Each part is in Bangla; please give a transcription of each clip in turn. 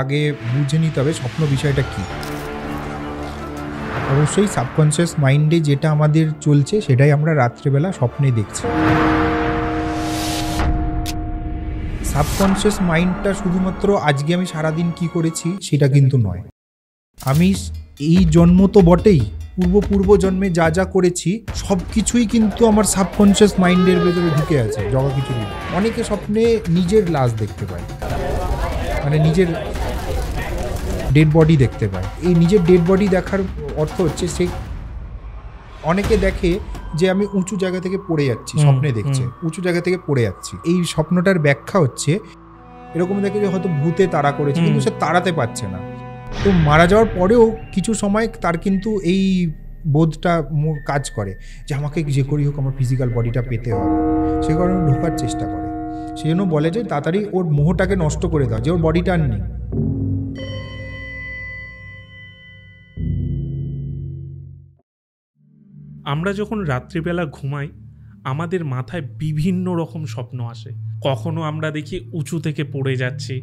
আগে বুঝে নিতে হবে স্বপ্ন বিষয়টা কী অবশ্যই সাবকনসিয়াস মাইন্ডে যেটা আমাদের চলছে সেটাই আমরা রাত্রেবেলা স্বপ্নে দেখছি সাবকনসিয়াস মাইন্ডটা শুধুমাত্র আজকে আমি সারাদিন কি করেছি সেটা কিন্তু নয় আমি এই জন্ম তো বটেই পূর্ব পূর্ব জন্মে যা যা করেছি সব কিছুই কিন্তু আমার সাবকনসিয়াস মাইন্ডের ভেতরে ঢুকে আছে জগা কিছু অনেকে স্বপ্নে নিজের লাশ দেখতে পায় মানে নিজের ডেড বডি দেখতে পায় এই নিজের ডেড বডি দেখার অর্থ হচ্ছে সে অনেকে দেখে যে আমি উঁচু জায়গা থেকে পড়ে যাচ্ছি স্বপ্নে দেখছে উঁচু জায়গা থেকে পড়ে যাচ্ছি এই স্বপ্নটার ব্যাখ্যা হচ্ছে এরকম দেখে যে হয়তো ভূতে তাড়া করেছে কিন্তু সে তাড়াতে পারছে না তো মারা যাওয়ার পরেও কিছু সময় তার কিন্তু এই বোধটা কাজ করে যে আমাকে যে করি হোক আমার ফিজিক্যাল বডিটা পেতে হবে সে কারণে ঢোকার চেষ্টা করে সেই জন্য বলে যে তাড়াতাড়ি ওর মোহটাকে নষ্ট করে দাও যে ওর বডিটা আর নেই আমরা যখন রাত্রিবেলা ঘুমাই আমাদের মাথায় বিভিন্ন রকম স্বপ্ন আসে কখনো আমরা দেখি উঁচু থেকে পড়ে যাচ্ছি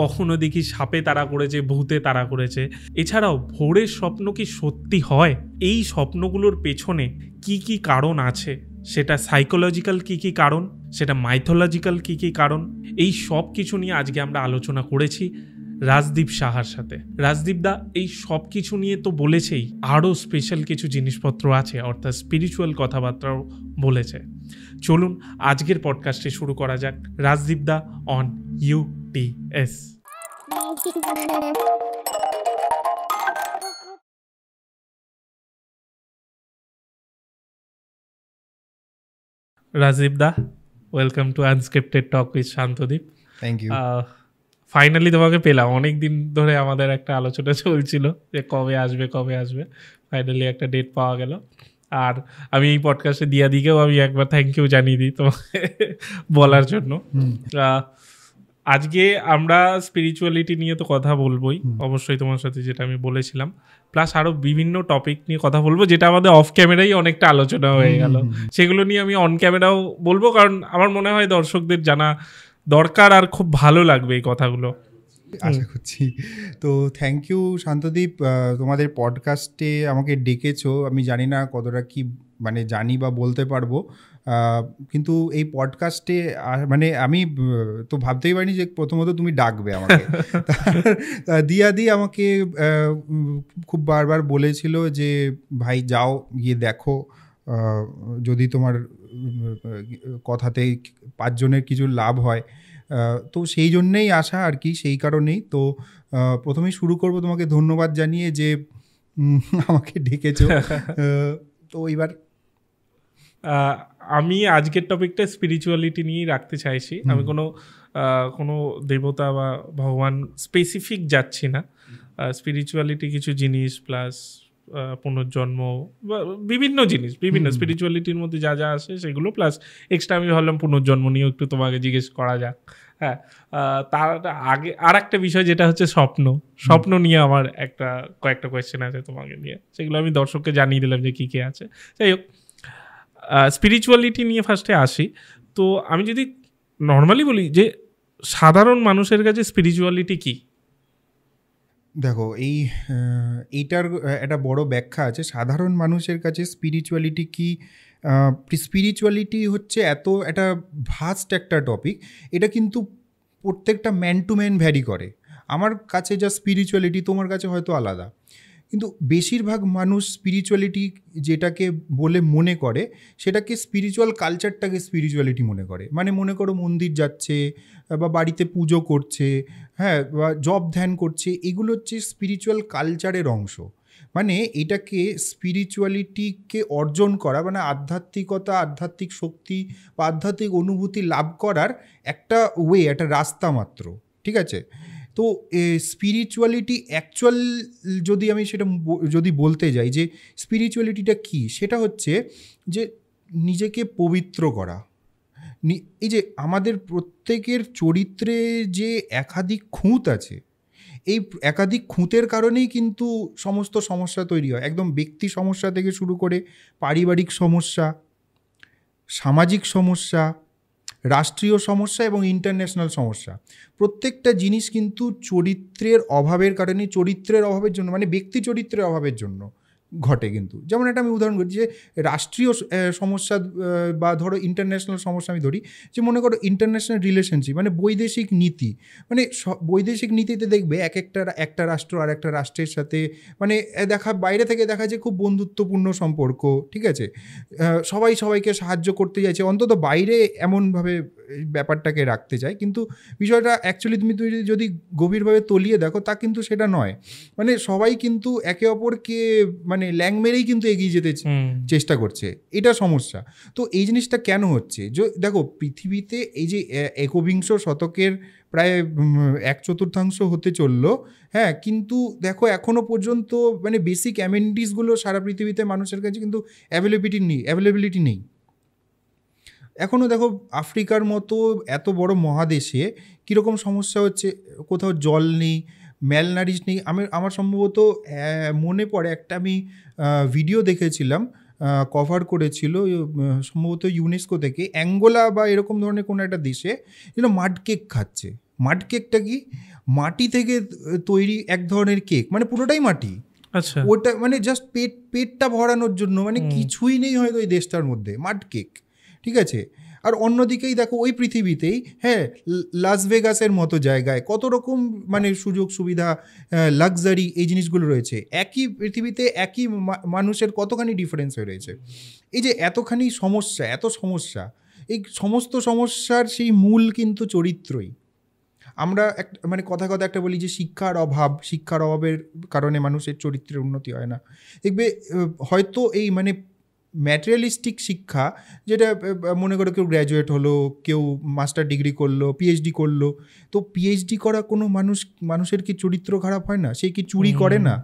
কখনো দেখি সাপে তারা করেছে ভূতে তারা করেছে এছাড়াও ভোরের স্বপ্ন কি সত্যি হয় এই স্বপ্নগুলোর পেছনে কি কি কারণ আছে সেটা সাইকোলজিক্যাল কি কি কারণ সেটা মাইথোলজিক্যাল কি কি কারণ এই সব কিছু নিয়ে আজকে আমরা আলোচনা করেছি রাজদীপ সাহার সাথে রাজদীপ দা এই সব কিছু নিয়ে তো বলেছেই আরও স্পেশাল কিছু জিনিসপত্র আছে অর্থাৎ স্পিরিচুয়াল কথাবার্তাও বলেছে চলুন আজকের পডকাস্টে শুরু করা যাক Rajdeep da on UTS Rajiv da welcome to unscripted talk with Shantadeep thank you finally তোমাকে পেলাম অনেক দিন ধরে আমাদের একটা আলোচনা চলছিল যে কবে আসবে কবে আসবে ফাইনালি একটা ডেট পাওয়া গেল আর আমি এই পডকাস্টে দিয়া দিকেও আমি একবার থ্যাংক ইউ জানিয়ে দিই তোমাকে বলার জন্য আজকে আমরা স্পিরিচুয়ালিটি নিয়ে তো কথা বলবোই অবশ্যই তোমার সাথে যেটা আমি বলেছিলাম প্লাস আরও বিভিন্ন টপিক নিয়ে কথা বলবো যেটা আমাদের অফ ক্যামেরাই অনেকটা আলোচনা হয়ে গেল সেগুলো নিয়ে আমি অন ক্যামেরাও বলবো কারণ আমার মনে হয় দর্শকদের জানা দরকার আর খুব ভালো লাগবে এই কথাগুলো আশা করছি তো থ্যাংক ইউ শান্তদীপ তোমাদের পডকাস্টে আমাকে ডেকেছো আমি জানি না কতটা কি মানে জানি বা বলতে পারবো কিন্তু এই পডকাস্টে মানে আমি তো ভাবতেই পারিনি যে প্রথমত তুমি ডাকবে আমাকে দি আমাকে খুব বারবার বলেছিল যে ভাই যাও গিয়ে দেখো যদি তোমার কথাতে পাঁচজনের কিছু লাভ হয় তো সেই জন্যেই আসা আর কি সেই কারণেই তো প্রথমেই শুরু করব তোমাকে ধন্যবাদ জানিয়ে যে আমাকে ডেকেছ তো এবার আমি আজকের টপিকটা স্পিরিচুয়ালিটি নিয়েই রাখতে চাইছি আমি কোনো কোনো দেবতা বা ভগবান স্পেসিফিক যাচ্ছি না স্পিরিচুয়ালিটি কিছু জিনিস প্লাস পুনর্জন্ম বা বিভিন্ন জিনিস বিভিন্ন স্পিরিচুয়ালিটির মধ্যে যা যা আসে সেগুলো প্লাস এক্সট্রা আমি ভাবলাম পুনর্জন্ম নিয়েও একটু তোমাকে জিজ্ঞেস করা যাক হ্যাঁ তার আগে আর একটা বিষয় যেটা হচ্ছে স্বপ্ন স্বপ্ন নিয়ে আমার একটা কয়েকটা কোয়েশ্চেন আছে তোমাকে নিয়ে সেগুলো আমি দর্শককে জানিয়ে দিলাম যে কী কী আছে যাই হোক স্পিরিচুয়ালিটি নিয়ে ফার্স্টে আসি তো আমি যদি নর্মালি বলি যে সাধারণ মানুষের কাছে স্পিরিচুয়ালিটি কী দেখো এই এইটার একটা বড় ব্যাখ্যা আছে সাধারণ মানুষের কাছে স্পিরিচুয়ালিটি কি স্পিরিচুয়ালিটি হচ্ছে এত একটা ভাস্ট একটা টপিক এটা কিন্তু প্রত্যেকটা ম্যান টু ম্যান ভ্যারি করে আমার কাছে যা স্পিরিচুয়ালিটি তোমার কাছে হয়তো আলাদা কিন্তু বেশিরভাগ মানুষ স্পিরিচুয়ালিটি যেটাকে বলে মনে করে সেটাকে স্পিরিচুয়াল কালচারটাকে স্পিরিচুয়ালিটি মনে করে মানে মনে করো মন্দির যাচ্ছে বা বাড়িতে পুজো করছে হ্যাঁ বা জব ধ্যান করছে এগুলো হচ্ছে স্পিরিচুয়াল কালচারের অংশ মানে এটাকে স্পিরিচুয়ালিটিকে অর্জন করা মানে আধ্যাত্মিকতা আধ্যাত্মিক শক্তি বা আধ্যাত্মিক অনুভূতি লাভ করার একটা ওয়ে একটা রাস্তা মাত্র ঠিক আছে তো স্পিরিচুয়ালিটি অ্যাকচুয়াল যদি আমি সেটা যদি বলতে যাই যে স্পিরিচুয়ালিটিটা কি সেটা হচ্ছে যে নিজেকে পবিত্র করা এই যে আমাদের প্রত্যেকের চরিত্রে যে একাধিক খুঁত আছে এই একাধিক খুঁতের কারণেই কিন্তু সমস্ত সমস্যা তৈরি হয় একদম ব্যক্তি সমস্যা থেকে শুরু করে পারিবারিক সমস্যা সামাজিক সমস্যা রাষ্ট্রীয় সমস্যা এবং ইন্টারন্যাশনাল সমস্যা প্রত্যেকটা জিনিস কিন্তু চরিত্রের অভাবের কারণে চরিত্রের অভাবের জন্য মানে ব্যক্তি চরিত্রের অভাবের জন্য ঘটে কিন্তু যেমন এটা আমি উদাহরণ করি যে রাষ্ট্রীয় সমস্যা বা ধরো ইন্টারন্যাশনাল সমস্যা আমি ধরি যে মনে করো ইন্টারন্যাশনাল রিলেশনশিপ মানে বৈদেশিক নীতি মানে বৈদেশিক নীতিতে দেখবে এক একটা একটা রাষ্ট্র আর একটা রাষ্ট্রের সাথে মানে দেখা বাইরে থেকে দেখা যায় খুব বন্ধুত্বপূর্ণ সম্পর্ক ঠিক আছে সবাই সবাইকে সাহায্য করতে চাইছে অন্তত বাইরে এমনভাবে ব্যাপারটাকে রাখতে চায় কিন্তু বিষয়টা অ্যাকচুয়ালি তুমি তুমি যদি গভীরভাবে তলিয়ে দেখো তা কিন্তু সেটা নয় মানে সবাই কিন্তু একে অপরকে মানে ল্যাং মেরেই কিন্তু এগিয়ে যেতে চেষ্টা করছে এটা সমস্যা তো এই জিনিসটা কেন হচ্ছে দেখো পৃথিবীতে এই যে একবিংশ শতকের প্রায় এক চতুর্থাংশ হতে চলল হ্যাঁ কিন্তু দেখো এখনও পর্যন্ত মানে বেসিক অ্যামেনিটিসগুলো সারা পৃথিবীতে মানুষের কাছে কিন্তু অ্যাভেলেবিলিটি নেই অ্যাভেলেবিলিটি নেই এখনও দেখো আফ্রিকার মতো এত বড় মহাদেশে কীরকম সমস্যা হচ্ছে কোথাও জল নেই ম্যালনারিজ নেই আমি আমার সম্ভবত মনে পড়ে একটা আমি ভিডিও দেখেছিলাম কভার করেছিল সম্ভবত ইউনেস্কো থেকে অ্যাঙ্গোলা বা এরকম ধরনের কোনো একটা দেশে যেন মাড কেক খাচ্ছে মাড কেকটা কি মাটি থেকে তৈরি এক ধরনের কেক মানে পুরোটাই মাটি আচ্ছা ওটা মানে জাস্ট পেট পেটটা ভরানোর জন্য মানে কিছুই নেই হয়তো এই দেশটার মধ্যে মাড কেক ঠিক আছে আর অন্যদিকেই দেখো ওই পৃথিবীতেই হ্যাঁ লাস ভেগাসের মতো জায়গায় কত রকম মানে সুযোগ সুবিধা লাক্সারি এই জিনিসগুলো রয়েছে একই পৃথিবীতে একই মানুষের কতখানি ডিফারেন্স হয়ে রয়েছে এই যে এতখানি সমস্যা এত সমস্যা এই সমস্ত সমস্যার সেই মূল কিন্তু চরিত্রই আমরা এক মানে কথা কথা একটা বলি যে শিক্ষার অভাব শিক্ষার অভাবের কারণে মানুষের চরিত্রের উন্নতি হয় না দেখবে হয়তো এই মানে ম্যাটেরিয়ালিস্টিক শিক্ষা যেটা মনে করো কেউ গ্র্যাজুয়েট হলো কেউ মাস্টার ডিগ্রি করলো পিএইচডি করলো তো পিএইচডি করা কোনো মানুষ মানুষের কি চরিত্র খারাপ হয় না সে কি চুরি করে না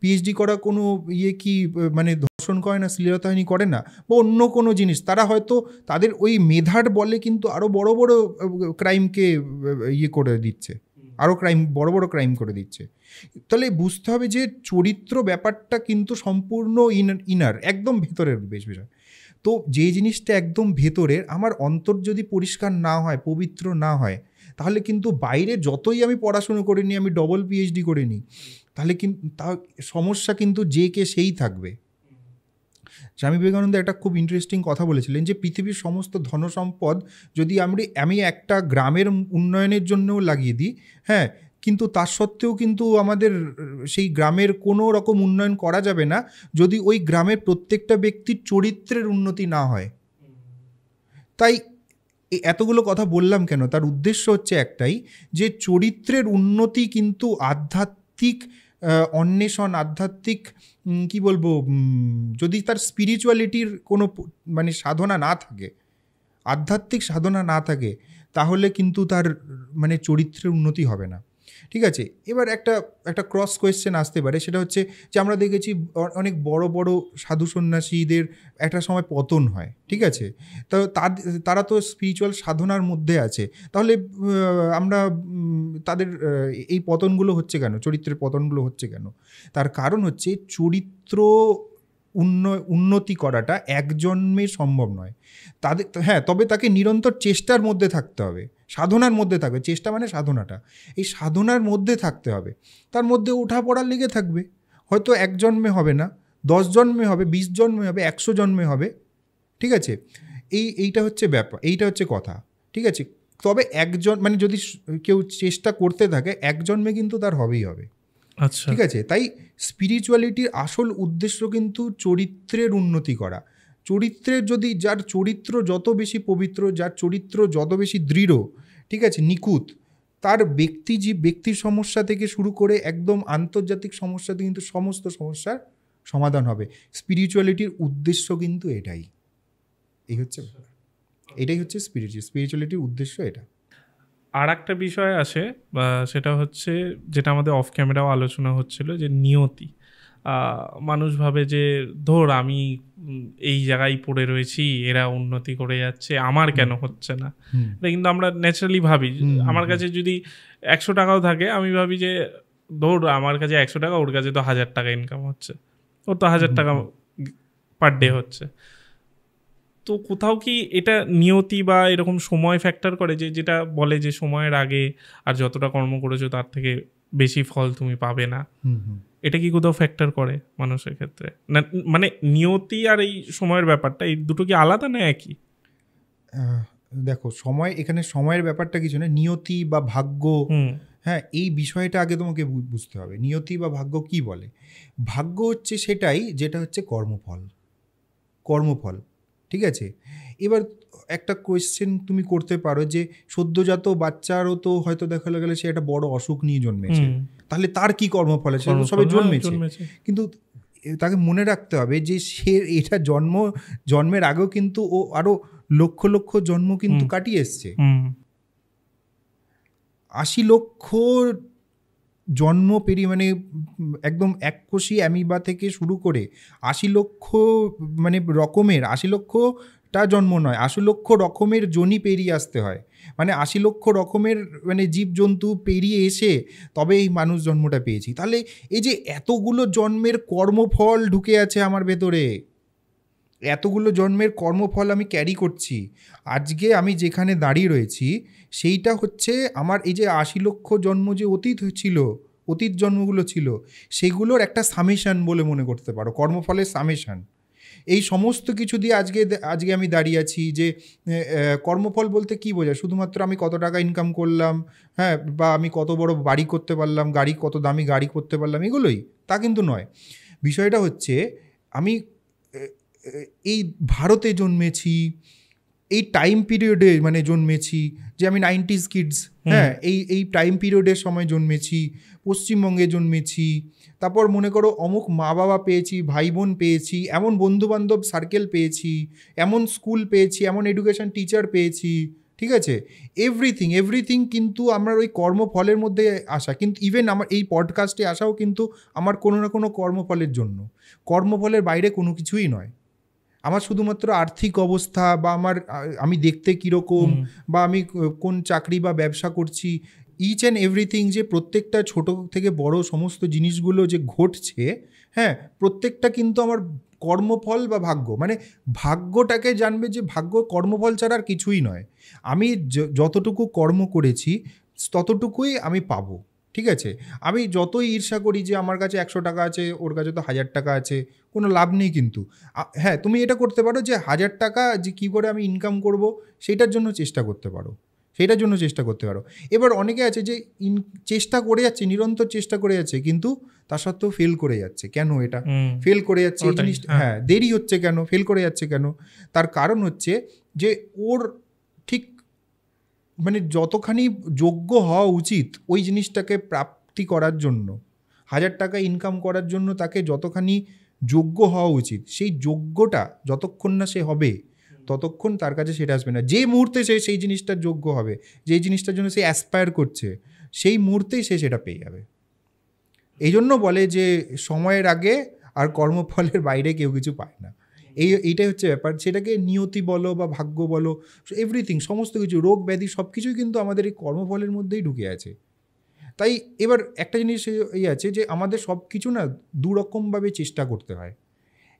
পিএইচডি করা কোনো ইয়ে কি মানে ধর্ষণ করে না শ্লীলতাহানি করে না বা অন্য কোনো জিনিস তারা হয়তো তাদের ওই মেধার বলে কিন্তু আরও বড় বড় ক্রাইমকে ইয়ে করে দিচ্ছে আরও ক্রাইম বড় বড় ক্রাইম করে দিচ্ছে তাহলে বুঝতে হবে যে চরিত্র ব্যাপারটা কিন্তু সম্পূর্ণ ইনার একদম ভেতরের বেশ বিষয় তো যে জিনিসটা একদম ভেতরের আমার অন্তর যদি পরিষ্কার না হয় পবিত্র না হয় তাহলে কিন্তু বাইরে যতই আমি পড়াশুনো করে নিই আমি ডবল পিএইচডি করে নিই তাহলে কিন্তু তা সমস্যা কিন্তু যে কে সেই থাকবে স্বামী বিবেকানন্দ একটা খুব ইন্টারেস্টিং কথা বলেছিলেন যে পৃথিবীর সমস্ত ধনসম্পদ যদি আমি আমি একটা গ্রামের উন্নয়নের জন্যও লাগিয়ে দিই হ্যাঁ কিন্তু তার সত্ত্বেও কিন্তু আমাদের সেই গ্রামের কোনো রকম উন্নয়ন করা যাবে না যদি ওই গ্রামের প্রত্যেকটা ব্যক্তির চরিত্রের উন্নতি না হয় তাই এতগুলো কথা বললাম কেন তার উদ্দেশ্য হচ্ছে একটাই যে চরিত্রের উন্নতি কিন্তু আধ্যাত্মিক অন্বেষণ আধ্যাত্মিক কি বলবো যদি তার স্পিরিচুয়ালিটির কোনো মানে সাধনা না থাকে আধ্যাত্মিক সাধনা না থাকে তাহলে কিন্তু তার মানে চরিত্রের উন্নতি হবে না ঠিক আছে এবার একটা একটা ক্রস কোয়েশ্চেন আসতে পারে সেটা হচ্ছে যে আমরা দেখেছি অনেক বড় বড় সাধু সন্ন্যাসীদের একটা সময় পতন হয় ঠিক আছে তো তারা তো স্পিরিচুয়াল সাধনার মধ্যে আছে তাহলে আমরা তাদের এই পতনগুলো হচ্ছে কেন চরিত্রের পতনগুলো হচ্ছে কেন তার কারণ হচ্ছে চরিত্র উন্ন উন্নতি করাটা এক জন্মে সম্ভব নয় তাদের হ্যাঁ তবে তাকে নিরন্তর চেষ্টার মধ্যে থাকতে হবে সাধনার মধ্যে থাকবে চেষ্টা মানে সাধনাটা এই সাধনার মধ্যে থাকতে হবে তার মধ্যে উঠা পড়া লেগে থাকবে হয়তো এক জন্মে হবে না দশ জন্মে হবে বিশ জন্মে হবে একশো জন্মে হবে ঠিক আছে এই এইটা হচ্ছে ব্যাপার এইটা হচ্ছে কথা ঠিক আছে তবে একজন মানে যদি কেউ চেষ্টা করতে থাকে এক জন্মে কিন্তু তার হবেই হবে আচ্ছা ঠিক আছে তাই স্পিরিচুয়ালিটির আসল উদ্দেশ্য কিন্তু চরিত্রের উন্নতি করা চরিত্রের যদি যার চরিত্র যত বেশি পবিত্র যার চরিত্র যত বেশি দৃঢ় ঠিক আছে নিখুঁত তার ব্যক্তি যে ব্যক্তির সমস্যা থেকে শুরু করে একদম আন্তর্জাতিক সমস্যাতে কিন্তু সমস্ত সমস্যার সমাধান হবে স্পিরিচুয়ালিটির উদ্দেশ্য কিন্তু এটাই এই হচ্ছে এটাই হচ্ছে স্পিরিচুয়াল স্পিরিচুয়ালিটির উদ্দেশ্য এটা আর একটা বিষয় আছে সেটা হচ্ছে যেটা আমাদের অফ ক্যামেরাও আলোচনা হচ্ছিল যে নিয়তি মানুষ ভাবে যে ধর আমি এই জায়গায় পড়ে রয়েছি এরা উন্নতি করে যাচ্ছে আমার কেন হচ্ছে না এটা কিন্তু আমরা ন্যাচারালি ভাবি আমার কাছে যদি একশো টাকাও থাকে আমি ভাবি যে ধর আমার কাছে একশো টাকা ওর কাছে তো হাজার টাকা ইনকাম হচ্ছে ওর তো হাজার টাকা পার ডে হচ্ছে তো কোথাও কি এটা নিয়তি বা এরকম সময় ফ্যাক্টর করে যে যেটা বলে যে সময়ের আগে আর যতটা কর্ম করেছো তার থেকে বেশি ফল তুমি পাবে না এটা কি কোথাও ফ্যাক্টর করে মানুষের ক্ষেত্রে না মানে নিয়তি আর এই সময়ের ব্যাপারটা এই দুটো কি আলাদা না একই দেখো সময় এখানে সময়ের ব্যাপারটা কিছু না নিয়তি বা ভাগ্য হ্যাঁ এই বিষয়টা আগে তোমাকে বুঝতে হবে নিয়তি বা ভাগ্য কি বলে ভাগ্য হচ্ছে সেটাই যেটা হচ্ছে কর্মফল কর্মফল ঠিক আছে এবার একটা কোয়েশ্চেন তুমি করতে পারো যে সদ্যজাত বাচ্চারও তো হয়তো দেখা গেলে সে একটা বড় অসুখ নিয়ে জন্মেছে তাহলে তার কি কর্ম ফলে সবাই হ্যাঁ, জন্মেছে কিন্তু তাকে মনে রাখতে হবে যে সে এটা জন্ম জন্মের আগেও কিন্তু ও আরো লক্ষ লক্ষ জন্ম কিন্তু কাটিয়ে এসছে আশি লক্ষ জন্ম পেরিয়ে মানে একদম এক এককোষী অ্যামিবা থেকে শুরু করে আশি লক্ষ মানে রকমের আশি লক্ষ একটা জন্ম নয় আশি লক্ষ রকমের জনি পেরিয়ে আসতে হয় মানে আশি লক্ষ রকমের মানে জীবজন্তু পেরিয়ে এসে তবে এই মানুষ জন্মটা পেয়েছি তাহলে এই যে এতগুলো জন্মের কর্মফল ঢুকে আছে আমার ভেতরে এতগুলো জন্মের কর্মফল আমি ক্যারি করছি আজকে আমি যেখানে দাঁড়িয়ে রয়েছি সেইটা হচ্ছে আমার এই যে আশি লক্ষ জন্ম যে অতীত ছিল অতীত জন্মগুলো ছিল সেগুলোর একটা সামেশান বলে মনে করতে পারো কর্মফলের সামেশান এই সমস্ত কিছু দিয়ে আজকে আজকে আমি দাঁড়িয়ে আছি যে কর্মফল বলতে কি বোঝায় শুধুমাত্র আমি কত টাকা ইনকাম করলাম হ্যাঁ বা আমি কত বড় বাড়ি করতে পারলাম গাড়ি কত দামি গাড়ি করতে পারলাম এগুলোই তা কিন্তু নয় বিষয়টা হচ্ছে আমি এই ভারতে জন্মেছি এই টাইম পিরিয়ডে মানে জন্মেছি যে আমি নাইনটিজ কিডস হ্যাঁ এই এই টাইম পিরিয়ডের সময় জন্মেছি পশ্চিমবঙ্গে জন্মেছি তারপর মনে করো অমুক মা বাবা পেয়েছি ভাই বোন পেয়েছি এমন বন্ধুবান্ধব সার্কেল পেয়েছি এমন স্কুল পেয়েছি এমন এডুকেশন টিচার পেয়েছি ঠিক আছে এভরিথিং এভরিথিং কিন্তু আমার ওই কর্মফলের মধ্যে আসা কিন্তু ইভেন আমার এই পডকাস্টে আসাও কিন্তু আমার কোনো না কোনো কর্মফলের জন্য কর্মফলের বাইরে কোনো কিছুই নয় আমার শুধুমাত্র আর্থিক অবস্থা বা আমার আমি দেখতে কীরকম বা আমি কোন চাকরি বা ব্যবসা করছি ইচ অ্যান্ড এভরিথিং যে প্রত্যেকটা ছোট থেকে বড় সমস্ত জিনিসগুলো যে ঘটছে হ্যাঁ প্রত্যেকটা কিন্তু আমার কর্মফল বা ভাগ্য মানে ভাগ্যটাকে জানবে যে ভাগ্য কর্মফল ছাড়া আর কিছুই নয় আমি যতটুকু কর্ম করেছি ততটুকুই আমি পাবো ঠিক আছে আমি যতই ঈর্ষা করি যে আমার কাছে একশো টাকা আছে ওর কাছে তো হাজার টাকা আছে কোনো লাভ নেই কিন্তু হ্যাঁ তুমি এটা করতে পারো যে হাজার টাকা যে কী করে আমি ইনকাম করব সেটার জন্য চেষ্টা করতে পারো সেটার জন্য চেষ্টা করতে পারো এবার অনেকে আছে যে ইন চেষ্টা করে যাচ্ছে নিরন্তর চেষ্টা করে যাচ্ছে কিন্তু তা সত্ত্বেও ফেল করে যাচ্ছে কেন এটা ফেল করে যাচ্ছে এই জিনিসটা হ্যাঁ।, হ্যাঁ দেরি হচ্ছে কেন ফেল করে যাচ্ছে কেন তার কারণ হচ্ছে যে ওর ঠিক মানে যতখানি যোগ্য হওয়া উচিত ওই জিনিসটাকে প্রাপ্তি করার জন্য হাজার টাকা ইনকাম করার জন্য তাকে যতখানি যোগ্য হওয়া উচিত সেই যোগ্যটা যতক্ষণ না সে হবে ততক্ষণ তার কাছে সেটা আসবে না যে মুহূর্তে সে সেই জিনিসটার যোগ্য হবে যেই জিনিসটার জন্য সে অ্যাসপায়ার করছে সেই মুহূর্তেই সে সেটা পেয়ে যাবে এই জন্য বলে যে সময়ের আগে আর কর্মফলের বাইরে কেউ কিছু পায় না এই এইটাই হচ্ছে ব্যাপার সেটাকে নিয়তি বলো বা ভাগ্য বলো এভরিথিং সমস্ত কিছু রোগ ব্যাধি সব কিছুই কিন্তু আমাদের এই কর্মফলের মধ্যেই ঢুকে আছে তাই এবার একটা জিনিস এই আছে যে আমাদের সব কিছু না দুরকমভাবে চেষ্টা করতে হয়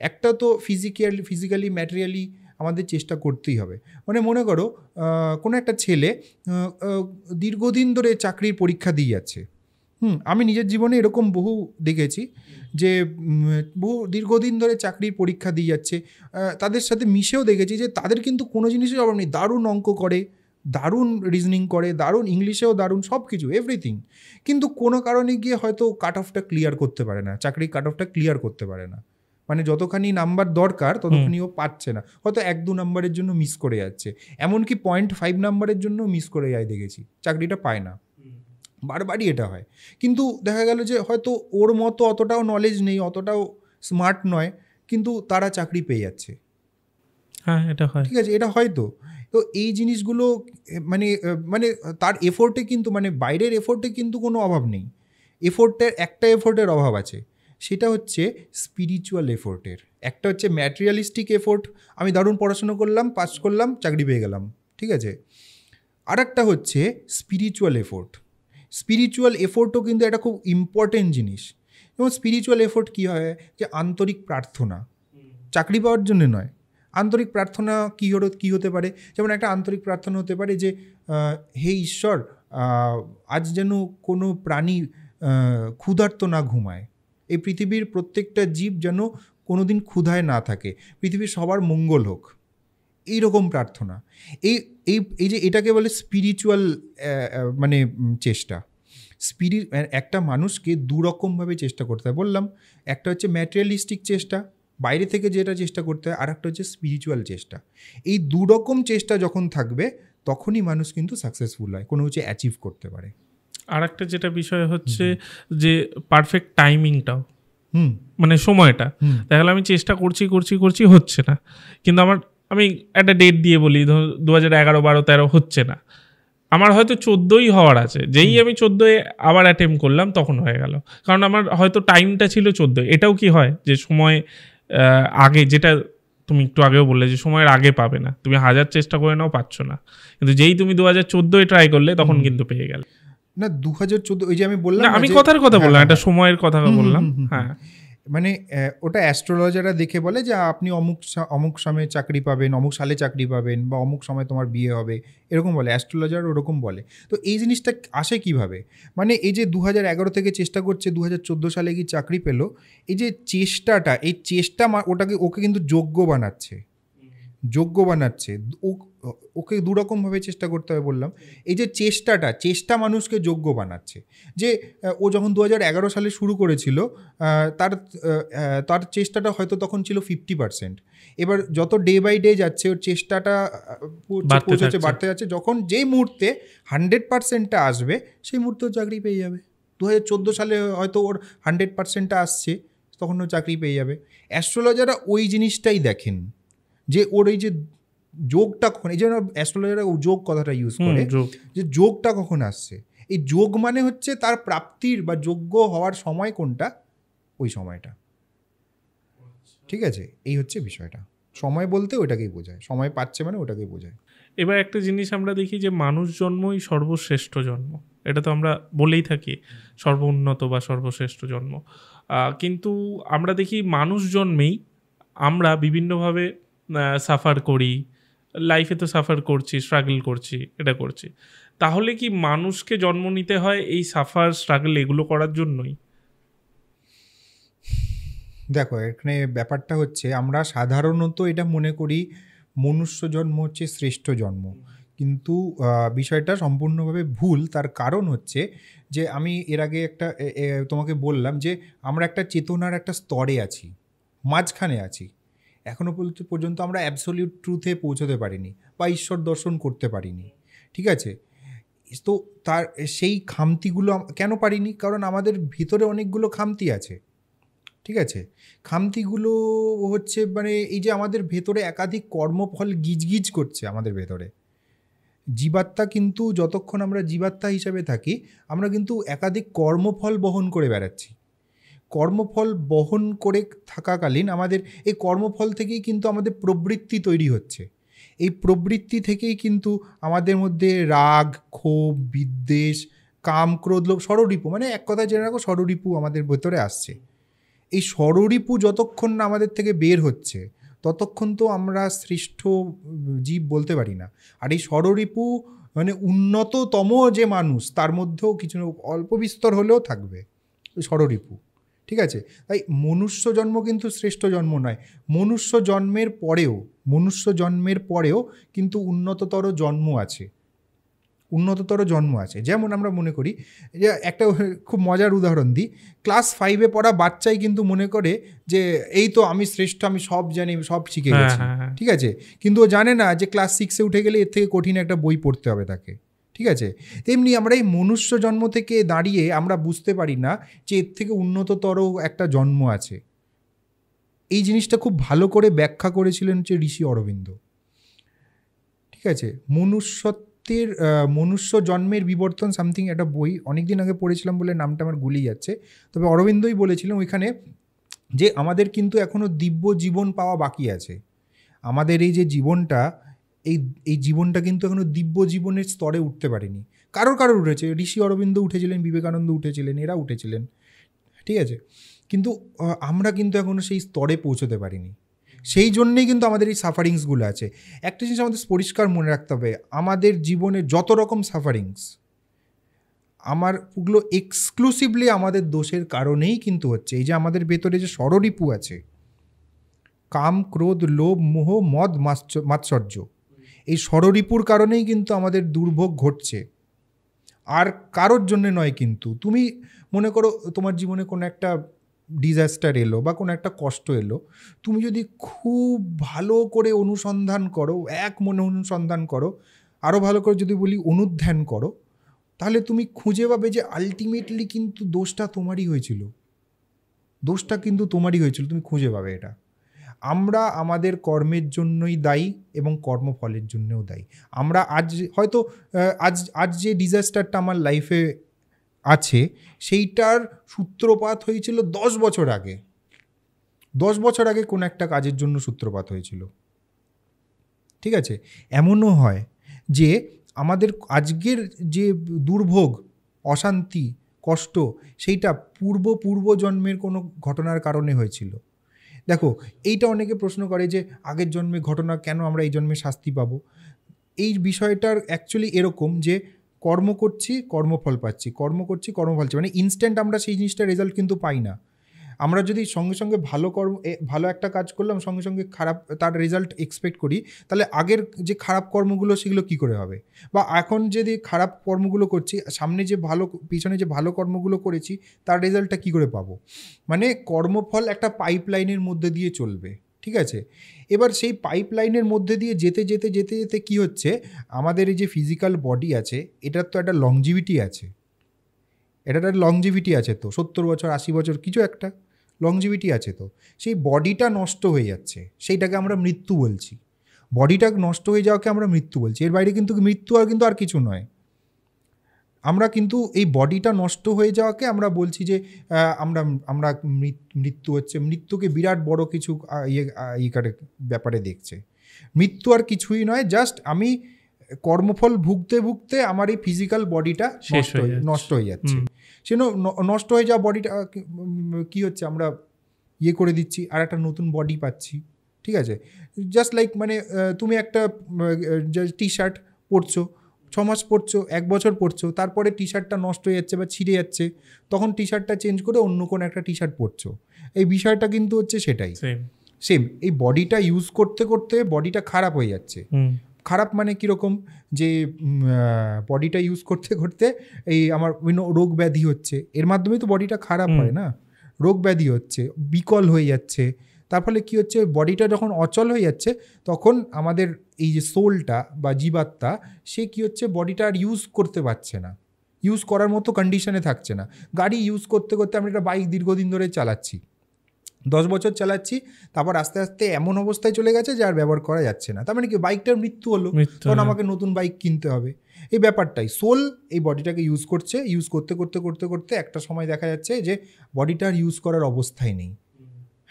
একটা তো ফিজিক্যালি ফিজিক্যালি ম্যাটেরিয়ালি আমাদের চেষ্টা করতেই হবে মানে মনে করো কোনো একটা ছেলে দীর্ঘদিন ধরে চাকরির পরীক্ষা দিয়ে যাচ্ছে হুম আমি নিজের জীবনে এরকম বহু দেখেছি যে বহু দীর্ঘদিন ধরে চাকরির পরীক্ষা দিয়ে যাচ্ছে তাদের সাথে মিশেও দেখেছি যে তাদের কিন্তু কোনো জিনিসের অভাব নেই দারুণ অঙ্ক করে দারুণ রিজনিং করে দারুণ ইংলিশেও দারুণ সব কিছু এভরিথিং কিন্তু কোনো কারণে গিয়ে হয়তো কাট অফটা ক্লিয়ার করতে পারে না চাকরির কাট অফটা ক্লিয়ার করতে পারে না মানে যতখানি নাম্বার দরকার ততখানি ও পাচ্ছে না হয়তো এক দু নাম্বারের জন্য মিস করে যাচ্ছে এমনকি পয়েন্ট ফাইভ নাম্বারের জন্য মিস করে যায় দেখেছি চাকরিটা পায় না বারবারই এটা হয় কিন্তু দেখা গেল যে হয়তো ওর মতো অতটাও নলেজ নেই অতটাও স্মার্ট নয় কিন্তু তারা চাকরি পেয়ে যাচ্ছে হ্যাঁ এটা হয় ঠিক আছে এটা হয়তো তো এই জিনিসগুলো মানে মানে তার এফোর্টে কিন্তু মানে বাইরের এফোর্টে কিন্তু কোনো অভাব নেই এফোর্টের একটা এফোর্টের অভাব আছে সেটা হচ্ছে স্পিরিচুয়াল এফোর্টের একটা হচ্ছে ম্যাটেরিয়ালিস্টিক এফোর্ট আমি দারুণ পড়াশুনো করলাম পাস করলাম চাকরি পেয়ে গেলাম ঠিক আছে আর একটা হচ্ছে স্পিরিচুয়াল এফোর্ট স্পিরিচুয়াল এফোর্টও কিন্তু একটা খুব ইম্পর্টেন্ট জিনিস যেমন স্পিরিচুয়াল এফোর্ট কী হয় যে আন্তরিক প্রার্থনা চাকরি পাওয়ার জন্য নয় আন্তরিক প্রার্থনা কী হলো কী হতে পারে যেমন একটা আন্তরিক প্রার্থনা হতে পারে যে হে ঈশ্বর আজ যেন কোনো প্রাণী ক্ষুধার্ত না ঘুমায় এই পৃথিবীর প্রত্যেকটা জীব যেন কোনো দিন ক্ষুধায় না থাকে পৃথিবীর সবার মঙ্গল হোক এই রকম প্রার্থনা এই এই এই যে এটাকে বলে স্পিরিচুয়াল মানে চেষ্টা স্পিরি একটা মানুষকে দুরকমভাবে চেষ্টা করতে হয় বললাম একটা হচ্ছে ম্যাটেরিয়ালিস্টিক চেষ্টা বাইরে থেকে যেটা চেষ্টা করতে হয় আর একটা হচ্ছে স্পিরিচুয়াল চেষ্টা এই দুরকম চেষ্টা যখন থাকবে তখনই মানুষ কিন্তু সাকসেসফুল হয় কোনো হচ্ছে অ্যাচিভ করতে পারে আর একটা যেটা বিষয় হচ্ছে যে পারফেক্ট টাইমিংটাও মানে সময়টা দেখা আমি চেষ্টা করছি করছি করছি হচ্ছে না কিন্তু আমার আমি একটা ডেট দিয়ে বলি ধর দু হাজার এগারো বারো তেরো হচ্ছে না আমার হয়তো চোদ্দোই হওয়ার আছে যেই আমি চোদ্দোয় আবার অ্যাটেম্প করলাম তখন হয়ে গেল কারণ আমার হয়তো টাইমটা ছিল চোদ্দো এটাও কি হয় যে সময় আগে যেটা তুমি একটু আগেও বললে যে সময়ের আগে পাবে না তুমি হাজার চেষ্টা করে নাও পাচ্ছ না কিন্তু যেই তুমি দু হাজার চোদ্দোয় ট্রাই করলে তখন কিন্তু পেয়ে গেলে না দু হাজার চোদ্দ ওই যে আমি বললাম আমি কথার কথা বললাম হ্যাঁ, একটা সময়ের কথা বললাম হ্যাঁ মানে ওটা অ্যাস্ট্রোলজাররা দেখে বলে যে আপনি অমুক অমুক সময়ে চাকরি পাবেন অমুক সালে চাকরি পাবেন বা অমুক সময় তোমার বিয়ে হবে এরকম বলে অ্যাস্ট্রোলজার ওরকম বলে তো এই জিনিসটা আসে কিভাবে মানে এই যে দু থেকে চেষ্টা করছে দু হাজার সালে কি চাকরি পেল এই যে চেষ্টাটা এই চেষ্টা ওটাকে ওকে কিন্তু যোগ্য বানাচ্ছে যোগ্য বানাচ্ছে ওকে দুরকমভাবে চেষ্টা করতে হবে বললাম এই যে চেষ্টাটা চেষ্টা মানুষকে যোগ্য বানাচ্ছে যে ও যখন দু সালে শুরু করেছিল তার তার চেষ্টাটা হয়তো তখন ছিল ফিফটি পার্সেন্ট এবার যত ডে বাই ডে যাচ্ছে ওর চেষ্টাটা পৌঁছাচ্ছে বাড়তে যাচ্ছে যখন যেই মুহূর্তে হান্ড্রেড পার্সেন্টটা আসবে সেই মুহূর্তে চাকরি পেয়ে যাবে দু সালে হয়তো ওর হান্ড্রেড পার্সেন্টটা আসছে তখন ও চাকরি পেয়ে যাবে অ্যাস্ট্রোলজাররা ওই জিনিসটাই দেখেন যে ওর এই যে যোগটা কখন এই জন্য অ্যাস্ট্রোলজাররা যোগ কথাটা ইউজ করে যে যোগটা কখন আসছে এই যোগ মানে হচ্ছে তার প্রাপ্তির বা যোগ্য হওয়ার সময় কোনটা ওই সময়টা ঠিক আছে এই হচ্ছে বিষয়টা সময় বলতে ওটাকেই বোঝায় সময় পাচ্ছে মানে ওটাকেই বোঝায় এবার একটা জিনিস আমরা দেখি যে মানুষ জন্মই সর্বশ্রেষ্ঠ জন্ম এটা তো আমরা বলেই থাকি সর্ব উন্নত বা সর্বশ্রেষ্ঠ জন্ম কিন্তু আমরা দেখি মানুষ জন্মেই আমরা বিভিন্নভাবে সাফার করি লাইফে তো সাফার করছি স্ট্রাগল করছি এটা করছি তাহলে কি মানুষকে জন্ম নিতে হয় এই সাফার স্ট্রাগল এগুলো করার জন্যই দেখো এখানে ব্যাপারটা হচ্ছে আমরা সাধারণত এটা মনে করি মনুষ্য জন্ম হচ্ছে শ্রেষ্ঠ জন্ম কিন্তু বিষয়টা সম্পূর্ণভাবে ভুল তার কারণ হচ্ছে যে আমি এর আগে একটা তোমাকে বললাম যে আমরা একটা চেতনার একটা স্তরে আছি মাঝখানে আছি এখনও পর্যন্ত আমরা অ্যাবসলিউট ট্রুথে পৌঁছতে পারিনি বা ঈশ্বর দর্শন করতে পারিনি ঠিক আছে তো তার সেই খামতিগুলো কেন পারিনি কারণ আমাদের ভিতরে অনেকগুলো খামতি আছে ঠিক আছে খামতিগুলো হচ্ছে মানে এই যে আমাদের ভেতরে একাধিক কর্মফল গিজগিজ করছে আমাদের ভেতরে জীবাত্মা কিন্তু যতক্ষণ আমরা জীবাত্মা হিসাবে থাকি আমরা কিন্তু একাধিক কর্মফল বহন করে বেড়াচ্ছি কর্মফল বহন করে থাকাকালীন আমাদের এই কর্মফল থেকেই কিন্তু আমাদের প্রবৃত্তি তৈরি হচ্ছে এই প্রবৃত্তি থেকেই কিন্তু আমাদের মধ্যে রাগ ক্ষোভ বিদ্বেষ কাম লোভ ষড়রিপু মানে এক কথায় জেনে রাখো ষড়রিপু আমাদের ভেতরে আসছে এই ষড়রিপু যতক্ষণ না আমাদের থেকে বের হচ্ছে ততক্ষণ তো আমরা শ্রেষ্ঠ জীব বলতে পারি না আর এই ষড়রিপু মানে উন্নততম যে মানুষ তার মধ্যেও কিছু অল্প বিস্তর হলেও থাকবে ষড়রিপু ঠিক আছে তাই মনুষ্য জন্ম কিন্তু শ্রেষ্ঠ জন্ম নয় মনুষ্য জন্মের পরেও মনুষ্য জন্মের পরেও কিন্তু উন্নততর জন্ম আছে উন্নততর জন্ম আছে যেমন আমরা মনে করি যে একটা খুব মজার উদাহরণ দিই ক্লাস ফাইভে পড়া বাচ্চাই কিন্তু মনে করে যে এই তো আমি শ্রেষ্ঠ আমি সব জানি সব শিখে হ্যাঁ, গেছি হ্যাঁ, হ্যাঁ। ঠিক আছে কিন্তু ও জানে না যে ক্লাস সিক্সে উঠে গেলে এর থেকে কঠিন একটা বই পড়তে হবে তাকে ঠিক আছে তেমনি আমরা এই মনুষ্য জন্ম থেকে দাঁড়িয়ে আমরা বুঝতে পারি না যে এর থেকে উন্নততর একটা জন্ম আছে এই জিনিসটা খুব ভালো করে ব্যাখ্যা করেছিলেন হচ্ছে ঋষি অরবিন্দ ঠিক আছে মনুষ্যত্বের মনুষ্য জন্মের বিবর্তন সামথিং একটা বই অনেকদিন আগে পড়েছিলাম বলে নামটা আমার গুলি যাচ্ছে তবে অরবিন্দই বলেছিলেন ওইখানে যে আমাদের কিন্তু এখনও দিব্য জীবন পাওয়া বাকি আছে আমাদের এই যে জীবনটা এই এই জীবনটা কিন্তু এখনও দিব্য জীবনের স্তরে উঠতে পারেনি কারোর কারোর উঠেছে ঋষি অরবিন্দ উঠেছিলেন বিবেকানন্দ উঠেছিলেন এরা উঠেছিলেন ঠিক আছে কিন্তু আমরা কিন্তু এখনও সেই স্তরে পৌঁছতে পারিনি সেই জন্যেই কিন্তু আমাদের এই সাফারিংসগুলো আছে একটা জিনিস আমাদের পরিষ্কার মনে রাখতে হবে আমাদের জীবনে যত রকম সাফারিংস আমার ওগুলো এক্সক্লুসিভলি আমাদের দোষের কারণেই কিন্তু হচ্ছে এই যে আমাদের ভেতরে যে ষড়রিপু আছে কাম ক্রোধ লোভ মোহ মদ মাৎসর্য এই ষড়রিপুর কারণেই কিন্তু আমাদের দুর্ভোগ ঘটছে আর কারোর জন্যে নয় কিন্তু তুমি মনে করো তোমার জীবনে কোনো একটা ডিজাস্টার এলো বা কোনো একটা কষ্ট এলো তুমি যদি খুব ভালো করে অনুসন্ধান করো এক মনে অনুসন্ধান করো আরও ভালো করে যদি বলি অনুধ্যান করো তাহলে তুমি খুঁজে পাবে যে আলটিমেটলি কিন্তু দোষটা তোমারই হয়েছিল দোষটা কিন্তু তোমারই হয়েছিল তুমি খুঁজে পাবে এটা আমরা আমাদের কর্মের জন্যই দায়ী এবং কর্মফলের জন্যও দায়ী আমরা আজ হয়তো আজ আজ যে ডিজাস্টারটা আমার লাইফে আছে সেইটার সূত্রপাত হয়েছিল দশ বছর আগে দশ বছর আগে কোনো একটা কাজের জন্য সূত্রপাত হয়েছিল ঠিক আছে এমনও হয় যে আমাদের আজকের যে দুর্ভোগ অশান্তি কষ্ট সেইটা পূর্ব পূর্ব জন্মের কোনো ঘটনার কারণে হয়েছিল দেখো এইটা অনেকে প্রশ্ন করে যে আগের জন্মে ঘটনা কেন আমরা এই জন্মে শাস্তি পাবো এই বিষয়টার অ্যাকচুয়ালি এরকম যে কর্ম করছি কর্মফল পাচ্ছি কর্ম করছি কর্মফল পাচ্ছি মানে ইনস্ট্যান্ট আমরা সেই জিনিসটা রেজাল্ট কিন্তু পাই না আমরা যদি সঙ্গে সঙ্গে ভালো কর্ম ভালো একটা কাজ করলাম সঙ্গে সঙ্গে খারাপ তার রেজাল্ট এক্সপেক্ট করি তাহলে আগের যে খারাপ কর্মগুলো সেগুলো কি করে হবে বা এখন যদি খারাপ কর্মগুলো করছি সামনে যে ভালো পিছনে যে ভালো কর্মগুলো করেছি তার রেজাল্টটা কি করে পাবো মানে কর্মফল একটা পাইপলাইনের মধ্যে দিয়ে চলবে ঠিক আছে এবার সেই পাইপ লাইনের মধ্যে দিয়ে যেতে যেতে যেতে যেতে কি হচ্ছে আমাদের এই যে ফিজিক্যাল বডি আছে এটার তো একটা লংজিভিটি আছে এটার একটা লংজিভিটি আছে তো সত্তর বছর আশি বছর কিছু একটা লংজিভিটি আছে তো সেই বডিটা নষ্ট হয়ে যাচ্ছে সেইটাকে আমরা মৃত্যু বলছি বডিটা নষ্ট হয়ে যাওয়াকে আমরা মৃত্যু বলছি এর বাইরে কিন্তু মৃত্যু আর কিন্তু আর কিছু নয় আমরা কিন্তু এই বডিটা নষ্ট হয়ে যাওয়াকে আমরা বলছি যে আমরা আমরা মৃত্যু হচ্ছে মৃত্যুকে বিরাট বড় কিছু ইয়ে, ইয়ে ব্যাপারে দেখছে মৃত্যু আর কিছুই নয় জাস্ট আমি কর্মফল ভুগতে ভুগতে আমার এই ফিজিক্যাল বডিটা শেষ হয়ে নষ্ট হয়ে যাচ্ছে সে নষ্ট হয়ে যাওয়া বডিটা কি হচ্ছে আমরা ইয়ে করে দিচ্ছি আর একটা নতুন বডি পাচ্ছি ঠিক আছে জাস্ট লাইক মানে তুমি একটা টি শার্ট পরছো ছ মাস পরছো এক বছর পরছো তারপরে টি শার্টটা নষ্ট হয়ে যাচ্ছে বা ছিঁড়ে যাচ্ছে তখন টি শার্টটা চেঞ্জ করে অন্য কোনো একটা টি শার্ট পরছো এই বিষয়টা কিন্তু হচ্ছে সেটাই সেম এই বডিটা ইউজ করতে করতে বডিটা খারাপ হয়ে যাচ্ছে খারাপ মানে কীরকম যে বডিটা ইউজ করতে করতে এই আমার বিভিন্ন রোগ ব্যাধি হচ্ছে এর মাধ্যমে তো বডিটা খারাপ হয় না রোগ ব্যাধি হচ্ছে বিকল হয়ে যাচ্ছে তার ফলে কী হচ্ছে বডিটা যখন অচল হয়ে যাচ্ছে তখন আমাদের এই যে সোলটা বা জীবাত্মা সে কী হচ্ছে বডিটা আর ইউজ করতে পারছে না ইউজ করার মতো কন্ডিশনে থাকছে না গাড়ি ইউজ করতে করতে আমরা একটা বাইক দীর্ঘদিন ধরে চালাচ্ছি দশ বছর চালাচ্ছি তারপর আস্তে আস্তে এমন অবস্থায় চলে গেছে যে আর ব্যবহার করা যাচ্ছে না তার মানে কি বাইকটার মৃত্যু হলো তখন আমাকে নতুন বাইক কিনতে হবে এই ব্যাপারটাই সোল এই বডিটাকে ইউজ করছে ইউজ করতে করতে করতে করতে একটা সময় দেখা যাচ্ছে যে বডিটার ইউজ করার অবস্থায় নেই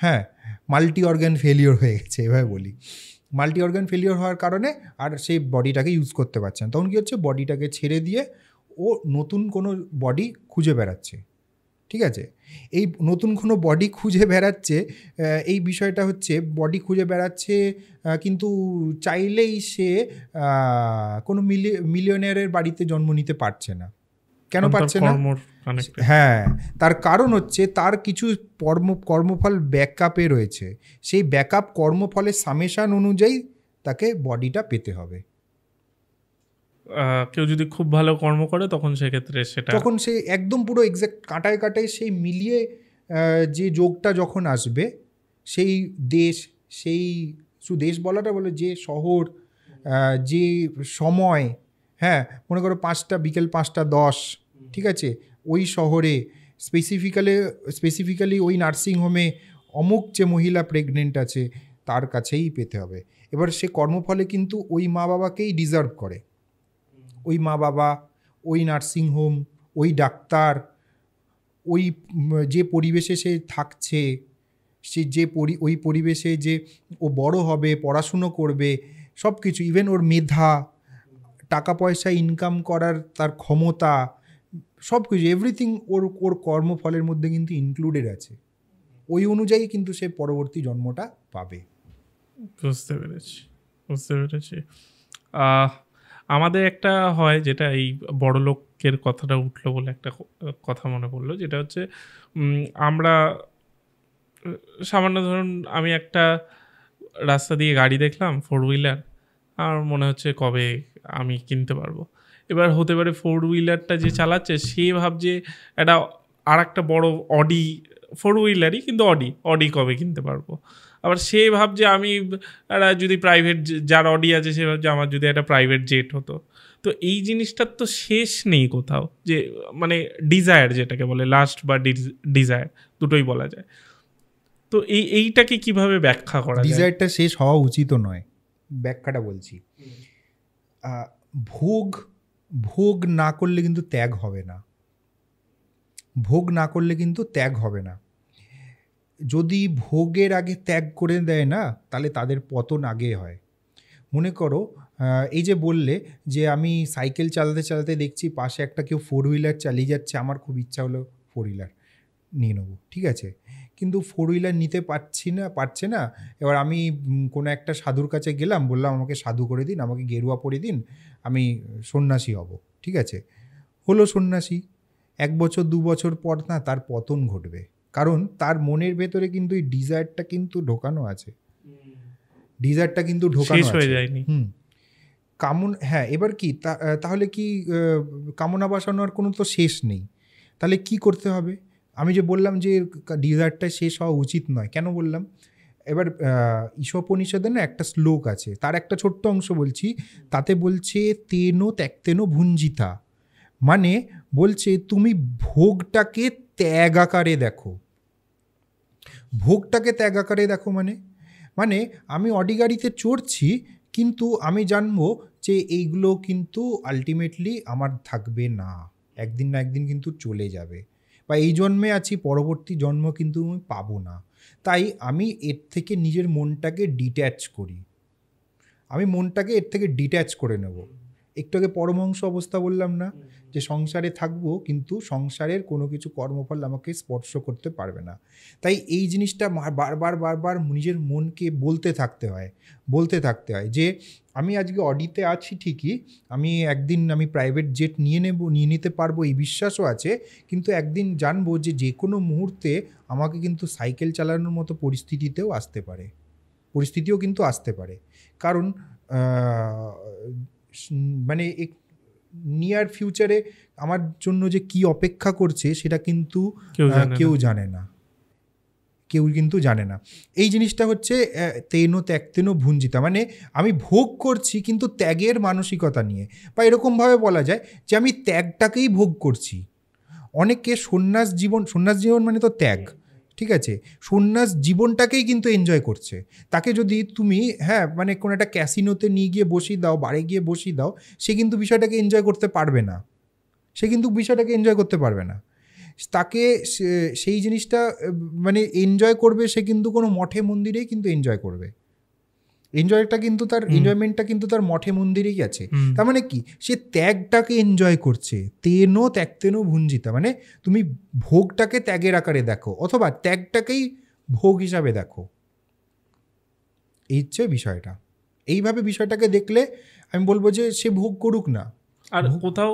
হ্যাঁ মাল্টি অর্গ্যান ফেলিওর হয়ে গেছে এভাবে বলি মাল্টি অর্গ্যান ফেলিওর হওয়ার কারণে আর সেই বডিটাকে ইউজ করতে পারছে না তখন কী হচ্ছে বডিটাকে ছেড়ে দিয়ে ও নতুন কোনো বডি খুঁজে বেড়াচ্ছে ঠিক আছে এই নতুন কোনো বডি খুঁজে বেড়াচ্ছে এই বিষয়টা হচ্ছে বডি খুঁজে বেড়াচ্ছে কিন্তু চাইলেই সে কোনো মিলিয়নিয়ারের বাড়িতে জন্ম নিতে পারছে না কেন পারছে না হ্যাঁ তার কারণ হচ্ছে তার কিছু কর্ম কর্মফল ব্যাকআপে রয়েছে সেই ব্যাকআপ কর্মফলের সামেশান অনুযায়ী তাকে বডিটা পেতে হবে কেউ যদি খুব ভালো কর্ম করে তখন সেক্ষেত্রে সেটা তখন সে একদম পুরো এক্স্যাক্ট কাটায় কাটায় সেই মিলিয়ে যে যোগটা যখন আসবে সেই দেশ সেই শুধু দেশ বলাটা বলে যে শহর যে সময় হ্যাঁ মনে করো পাঁচটা বিকেল পাঁচটা দশ ঠিক আছে ওই শহরে স্পেসিফিক্যালি স্পেসিফিক্যালি ওই নার্সিংহোমে অমুক যে মহিলা প্রেগনেন্ট আছে তার কাছেই পেতে হবে এবার সে কর্মফলে কিন্তু ওই মা বাবাকেই ডিজার্ভ করে ওই মা বাবা ওই নার্সিং হোম ওই ডাক্তার ওই যে পরিবেশে সে থাকছে সে যে পরি ওই পরিবেশে যে ও বড় হবে পড়াশুনো করবে সব কিছু ইভেন ওর মেধা টাকা পয়সা ইনকাম করার তার ক্ষমতা সব কিছু এভরিথিং ওর ওর কর্মফলের মধ্যে কিন্তু ইনক্লুডেড আছে ওই অনুযায়ী কিন্তু সে পরবর্তী জন্মটা পাবে বুঝতে পেরেছি বুঝতে পেরেছি আমাদের একটা হয় যেটা এই বড় লোকের কথাটা উঠলো বলে একটা কথা মনে পড়লো যেটা হচ্ছে আমরা সামান্য ধরুন আমি একটা রাস্তা দিয়ে গাড়ি দেখলাম ফোর হুইলার আর মনে হচ্ছে কবে আমি কিনতে পারবো এবার হতে পারে ফোর হুইলারটা যে চালাচ্ছে সে ভাবছে একটা আর একটা বড় অডি ফোর হুইলারই কিন্তু অডি অডি কবে কিনতে পারবো আবার সে ভাব যে আমি একটা যদি প্রাইভেট যার অডি আছে সে ভাব যে আমার যদি একটা প্রাইভেট জেট হতো তো এই জিনিসটার তো শেষ নেই কোথাও যে মানে ডিজায়ার যেটাকে বলে লাস্ট বা ডিজায়ার দুটোই বলা যায় তো এই এইটাকে কিভাবে ব্যাখ্যা করা ডিজায়ারটা শেষ হওয়া উচিত নয় ব্যাখ্যাটা বলছি ভোগ ভোগ না করলে কিন্তু ত্যাগ হবে না ভোগ না করলে কিন্তু ত্যাগ হবে না যদি ভোগের আগে ত্যাগ করে দেয় না তাহলে তাদের পতন আগে হয় মনে করো এই যে বললে যে আমি সাইকেল চালাতে চালাতে দেখছি পাশে একটা কেউ ফোর হুইলার চালিয়ে যাচ্ছে আমার খুব ইচ্ছা হলো ফোর হুইলার নিয়ে নেবো ঠিক আছে কিন্তু ফোর হুইলার নিতে পারছি না পারছে না এবার আমি কোনো একটা সাধুর কাছে গেলাম বললাম আমাকে সাধু করে দিন আমাকে গেরুয়া পরে দিন আমি সন্ন্যাসী হব ঠিক আছে হলো সন্ন্যাসী এক বছর দু বছর পর না তার পতন ঘটবে কারণ তার মনের ভেতরে কিন্তু এই ডিজায়ারটা কিন্তু ঢোকানো আছে ডিজায়ারটা কিন্তু ঢোকানো হয়ে যায়নি হুম কামন হ্যাঁ এবার কি তাহলে কি কামনা বাসানোর কোনো তো শেষ নেই তাহলে কি করতে হবে আমি যে বললাম যে ডিজায়ারটা শেষ হওয়া উচিত নয় কেন বললাম এবার ঈশোপনিষদে না একটা শ্লোক আছে তার একটা ছোট্ট অংশ বলছি তাতে বলছে তেনো ত্যাক্তেনো ভুঞ্জিতা মানে বলছে তুমি ভোগটাকে ত্যাগ আকারে দেখো ভোগটাকে ত্যাগ আকারে দেখো মানে মানে আমি অডি গাড়িতে চড়ছি কিন্তু আমি জানবো যে এইগুলো কিন্তু আলটিমেটলি আমার থাকবে না একদিন না একদিন কিন্তু চলে যাবে বা এই জন্মে আছি পরবর্তী জন্ম কিন্তু আমি পাবো না তাই আমি এর থেকে নিজের মনটাকে ডিট্যাচ করি আমি মনটাকে এর থেকে ডিট্যাচ করে নেব একটু আগে পরমহংস অবস্থা বললাম না যে সংসারে থাকবো কিন্তু সংসারের কোনো কিছু কর্মফল আমাকে স্পর্শ করতে পারবে না তাই এই জিনিসটা বারবার বারবার নিজের মনকে বলতে থাকতে হয় বলতে থাকতে হয় যে আমি আজকে অডিতে আছি ঠিকই আমি একদিন আমি প্রাইভেট জেট নিয়ে নেব নিয়ে নিতে পারবো এই বিশ্বাসও আছে কিন্তু একদিন জানবো যে যে কোনো মুহূর্তে আমাকে কিন্তু সাইকেল চালানোর মতো পরিস্থিতিতেও আসতে পারে পরিস্থিতিও কিন্তু আসতে পারে কারণ মানে নিয়ার ফিউচারে আমার জন্য যে কি অপেক্ষা করছে সেটা কিন্তু কেউ জানে না কেউ কিন্তু জানে না এই জিনিসটা হচ্ছে তেনো ত্যাগতেনো ভুঞ্জিতা মানে আমি ভোগ করছি কিন্তু ত্যাগের মানসিকতা নিয়ে বা এরকমভাবে বলা যায় যে আমি ত্যাগটাকেই ভোগ করছি অনেকে সন্ন্যাস জীবন সন্ন্যাস জীবন মানে তো ত্যাগ ঠিক আছে সন্ন্যাস জীবনটাকেই কিন্তু এনজয় করছে তাকে যদি তুমি হ্যাঁ মানে কোনো একটা ক্যাসিনোতে নিয়ে গিয়ে বসিয়ে দাও বাড়ি গিয়ে বসিয়ে দাও সে কিন্তু বিষয়টাকে এনজয় করতে পারবে না সে কিন্তু বিষয়টাকে এনজয় করতে পারবে না তাকে সেই জিনিসটা মানে এনজয় করবে সে কিন্তু কোনো মঠে মন্দিরেই কিন্তু এনজয় করবে এনজয়টা কিন্তু তার এনজয়মেন্টটা কিন্তু তার মঠে মন্দিরেই আছে তার মানে কি সে ত্যাগটাকে এনজয় করছে তেনো ত্যাগ তেনো ভুঞ্জিতা মানে তুমি ভোগটাকে ত্যাগের আকারে দেখো অথবা ত্যাগটাকেই ভোগ হিসাবে দেখো এই হচ্ছে বিষয়টা এইভাবে বিষয়টাকে দেখলে আমি বলবো যে সে ভোগ করুক না আর কোথাও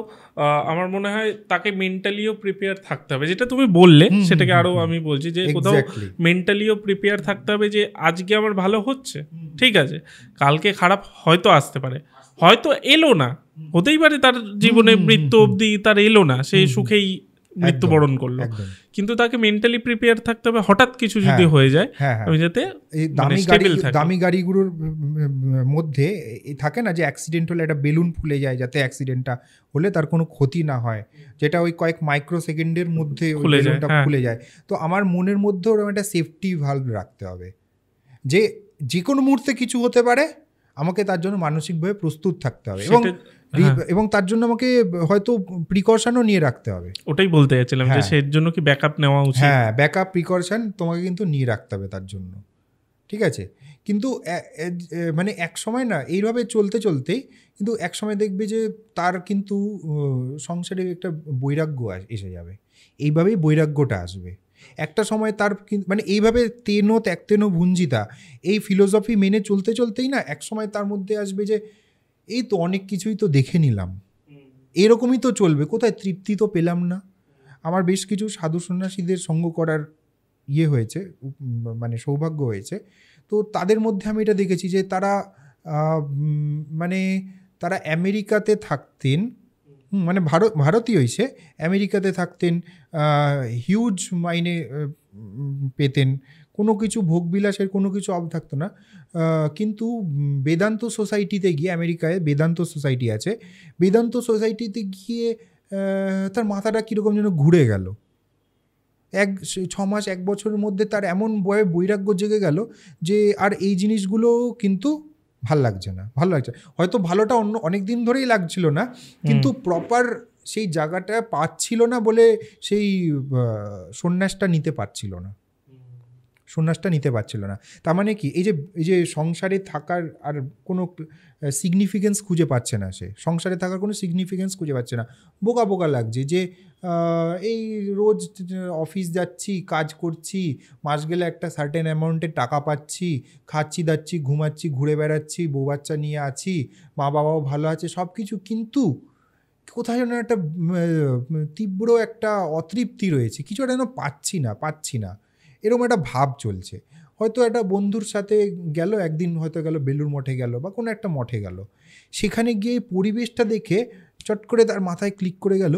আমার মনে হয় তাকে মেন্টালিও প্রিপেয়ার থাকতে হবে যেটা তুমি বললে সেটাকে আরো আমি বলছি যে কোথাও মেন্টালিও প্রিপেয়ার থাকতে হবে যে আজকে আমার ভালো হচ্ছে ঠিক আছে কালকে খারাপ হয়তো আসতে পারে হয়তো এলো না হতেই পারে তার জীবনে মৃত্যু অবধি তার এলো না সে সুখেই মৃত্যুবরণ করলো কিন্তু তাকে মেন্টালি প্রিপেয়ার থাকতে হবে হঠাৎ কিছু যদি হ্যাঁ, হয়ে যায় হ্যাঁ, হ্যাঁ। আমি যাতে এই মানে দামি গাড়ি দামি গাড়িগুলোর মধ্যে থাকে না যে অ্যাক্সিডেন্ট হলে একটা বেলুন ফুলে যায় যাতে অ্যাক্সিডেন্টটা হলে তার কোনো ক্ষতি না হয় যেটা ওই কয়েক মাইক্রো সেকেন্ডের মধ্যে বেলুনটা ফুলে যায় তো আমার মনের মধ্যে ওরকম একটা সেফটি ভাল্ভ রাখতে হবে যে যে কোনো মুহূর্তে কিছু হতে পারে আমাকে তার জন্য মানসিকভাবে প্রস্তুত থাকতে হবে এবং হ্যাঁ। এবং তার জন্য আমাকে হয়তো প্রিকশনও নিয়ে রাখতে হবে ওটাই বলতে চাইছিলাম যে হ্যাঁ। সে জন্য কি ব্যাকআপ নেওয়া উচিত হ্যাঁ ব্যাকআপ প্রিকশন তোমাকে কিন্তু নিয়ে রাখতে হবে তার জন্য ঠিক আছে কিন্তু মানে এক সময় না এইভাবে চলতে চলতে কিন্তু এক সময় দেখবে যে তার কিন্তু সংসারে একটা বৈরাগ্য এসে যাবে এইভাবেই বৈরাগ্যটা আসবে একটা সময় তার মানে এইভাবে তেনো ত্যাগ তেনো ভুঞ্জিতা এই ফিলোসফি মেনে চলতে চলতেই না এক সময় তার মধ্যে আসবে যে এই তো অনেক কিছুই তো দেখে নিলাম এরকমই তো চলবে কোথায় তৃপ্তি তো পেলাম না আমার বেশ কিছু সাধু সন্ন্যাসীদের সঙ্গ করার ইয়ে হয়েছে মানে সৌভাগ্য হয়েছে তো তাদের মধ্যে আমি এটা দেখেছি যে তারা মানে তারা আমেরিকাতে থাকতেন মানে ভারত ভারতীয় হয়েছে আমেরিকাতে থাকতেন হিউজ মাইনে পেতেন কোনো কিছু ভোগবিলাসের কোনো কিছু অব থাকতো না কিন্তু বেদান্ত সোসাইটিতে গিয়ে আমেরিকায় বেদান্ত সোসাইটি আছে বেদান্ত সোসাইটিতে গিয়ে তার মাথাটা কীরকম যেন ঘুরে গেল এক ছ মাস এক বছরের মধ্যে তার এমন বয়ে বৈরাগ্য জেগে গেল যে আর এই জিনিসগুলো কিন্তু ভাল লাগছে না ভালো লাগছে হয়তো ভালোটা অন্য অনেক দিন ধরেই লাগছিল না কিন্তু প্রপার সেই জায়গাটা পাচ্ছিল না বলে সেই সন্ন্যাসটা নিতে পারছিল না সন্ন্যাসটা নিতে পারছিল না তার মানে কি এই যে এই যে সংসারে থাকার আর কোনো সিগনিফিকেন্স খুঁজে পাচ্ছে না সে সংসারে থাকার কোনো সিগনিফিকেন্স খুঁজে পাচ্ছে না বোকা বোকা লাগছে যে এই রোজ অফিস যাচ্ছি কাজ করছি মাস গেলে একটা সার্টেন অ্যামাউন্টের টাকা পাচ্ছি খাচ্ছি দাচ্ছি ঘুমাচ্ছি ঘুরে বেড়াচ্ছি বউ বাচ্চা নিয়ে আছি মা বাবাও ভালো আছে সব কিছু কিন্তু কোথায় যেন একটা তীব্র একটা অতৃপ্তি রয়েছে কিছু একটা যেন পাচ্ছি না পাচ্ছি না এরকম একটা ভাব চলছে হয়তো একটা বন্ধুর সাথে গেল একদিন হয়তো গেল বেলুর মঠে গেল বা কোনো একটা মঠে গেল সেখানে গিয়ে পরিবেশটা দেখে চট করে তার মাথায় ক্লিক করে গেল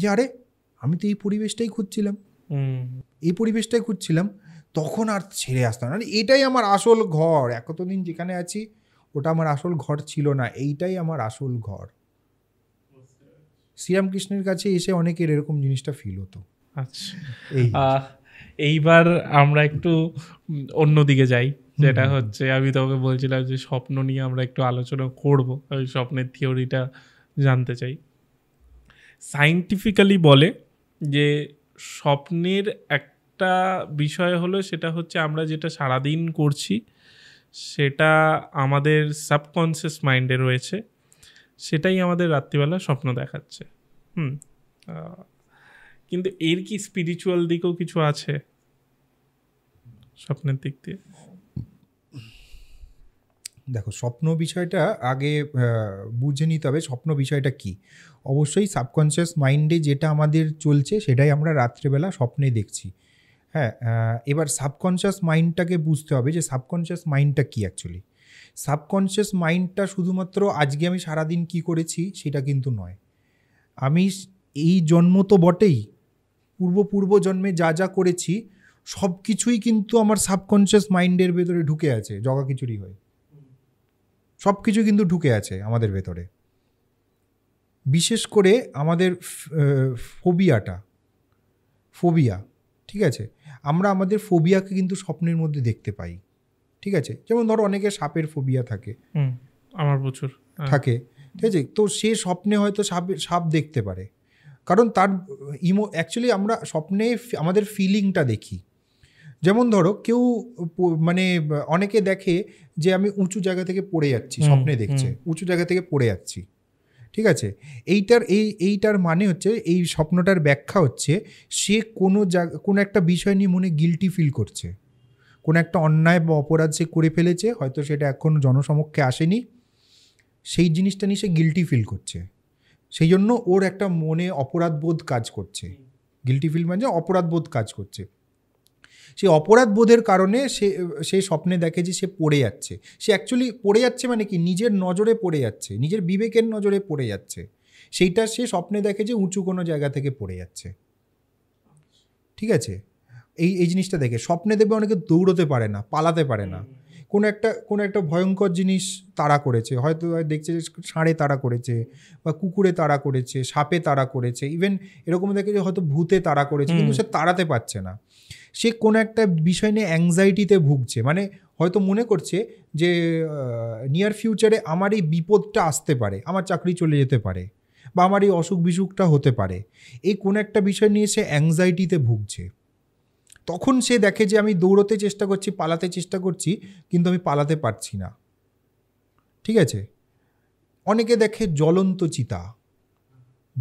যে আরে আমি তো এই পরিবেশটাই খুঁজছিলাম এই পরিবেশটাই খুঁজছিলাম তখন আর ছেড়ে আসতাম মানে না এটাই আমার আসল ঘর এতদিন যেখানে আছি ওটা আমার আসল ঘর ছিল না এইটাই আমার আসল ঘর শ্রীরামকৃষ্ণের কাছে এসে অনেকের এরকম জিনিসটা ফিল হতো আচ্ছা এই এইবার আমরা একটু অন্যদিকে যাই যেটা হচ্ছে আমি তোকে বলছিলাম যে স্বপ্ন নিয়ে আমরা একটু আলোচনা করব ওই স্বপ্নের থিওরিটা জানতে চাই সাইন্টিফিক্যালি বলে যে স্বপ্নের একটা বিষয় হলো সেটা হচ্ছে আমরা যেটা সারাদিন করছি সেটা আমাদের সাবকনসিয়াস মাইন্ডে রয়েছে সেটাই আমাদের রাত্রিবেলা স্বপ্ন দেখাচ্ছে হুম কিন্তু এর কি স্পিরিচুয়াল দিকেও কিছু আছে স্বপ্নের দিক দিয়ে দেখো স্বপ্ন বিষয়টা আগে বুঝে নিতে হবে স্বপ্ন বিষয়টা কি অবশ্যই সাবকনসিয়াস মাইন্ডে যেটা আমাদের চলছে সেটাই আমরা রাত্রেবেলা স্বপ্নে দেখছি হ্যাঁ এবার সাবকনসিয়াস মাইন্ডটাকে বুঝতে হবে যে সাবকনসিয়াস মাইন্ডটা কি অ্যাকচুয়ালি সাবকনসিয়াস মাইন্ডটা শুধুমাত্র আজকে আমি সারাদিন কি করেছি সেটা কিন্তু নয় আমি এই জন্ম তো বটেই পূর্ব পূর্ব জন্মে যা যা করেছি সব কিছুই কিন্তু আমার সাবকনসিয়াস মাইন্ডের ভেতরে ঢুকে আছে জগা খিচুড়ি হয়ে সব কিছু কিন্তু ঢুকে আছে আমাদের ভেতরে বিশেষ করে আমাদের ফোবিয়াটা ফোবিয়া ঠিক আছে আমরা আমাদের ফোবিয়াকে কিন্তু স্বপ্নের মধ্যে দেখতে পাই ঠিক আছে যেমন ধরো অনেকে সাপের ফোবিয়া থাকে আমার প্রচুর হ্যাঁ। থাকে ঠিক আছে তো সে স্বপ্নে হয়তো সাপ সাপ দেখতে পারে কারণ তার ইমো অ্যাকচুয়ালি আমরা স্বপ্নে আমাদের ফিলিংটা দেখি যেমন ধরো কেউ মানে অনেকে দেখে যে আমি উঁচু জায়গা থেকে পড়ে যাচ্ছি স্বপ্নে দেখছে উঁচু জায়গা থেকে পড়ে যাচ্ছি ঠিক আছে এইটার এই এইটার মানে হচ্ছে এই স্বপ্নটার ব্যাখ্যা হচ্ছে সে কোনো জায়গা কোনো একটা বিষয় নিয়ে মনে গিলটি ফিল করছে কোনো একটা অন্যায় বা অপরাধ সে করে ফেলেছে হয়তো সেটা এখন জনসমক্ষে আসেনি সেই জিনিসটা নিয়ে সে গিলটি ফিল করছে সেই জন্য ওর একটা মনে অপরাধবোধ কাজ করছে গিলটি ফিল মানে অপরাধবোধ কাজ করছে সেই অপরাধবোধের কারণে সে সে স্বপ্নে দেখে যে সে পড়ে যাচ্ছে সে অ্যাকচুয়ালি পড়ে যাচ্ছে মানে কি নিজের নজরে পড়ে যাচ্ছে নিজের বিবেকের নজরে পড়ে যাচ্ছে সেইটা সে স্বপ্নে দেখে যে উঁচু কোনো জায়গা থেকে পড়ে যাচ্ছে আচ্ছা। ঠিক আছে এই এই জিনিসটা দেখে স্বপ্নে দেখবে অনেকে দৌড়তে পারে না পালাতে পারে না কোনো একটা কোনো একটা ভয়ঙ্কর জিনিস তাড়া করেছে হয়তো দেখছে যে ষাঁড়ে তাড়া করেছে বা কুকুরে তাড়া করেছে সাপে তাড়া করেছে ইভেন এরকম দেখে যে হয়তো ভূতে তাড়া করেছে কিন্তু সে তাড়াতে পারছে না সে কোনো একটা বিষয় নিয়ে অ্যাংজাইটিতে ভুগছে মানে হয়তো মনে করছে যে নিয়ার ফিউচারে আমার এই বিপদটা আসতে পারে আমার চাকরি চলে যেতে পারে বা আমার এই অসুখ বিসুখটা হতে পারে এই কোন একটা বিষয় নিয়ে সে অ্যাংজাইটিতে ভুগছে তখন সে দেখে যে আমি দৌড়তে চেষ্টা করছি পালাতে চেষ্টা করছি কিন্তু আমি পালাতে পারছি না ঠিক আছে অনেকে দেখে জ্বলন্ত চিতা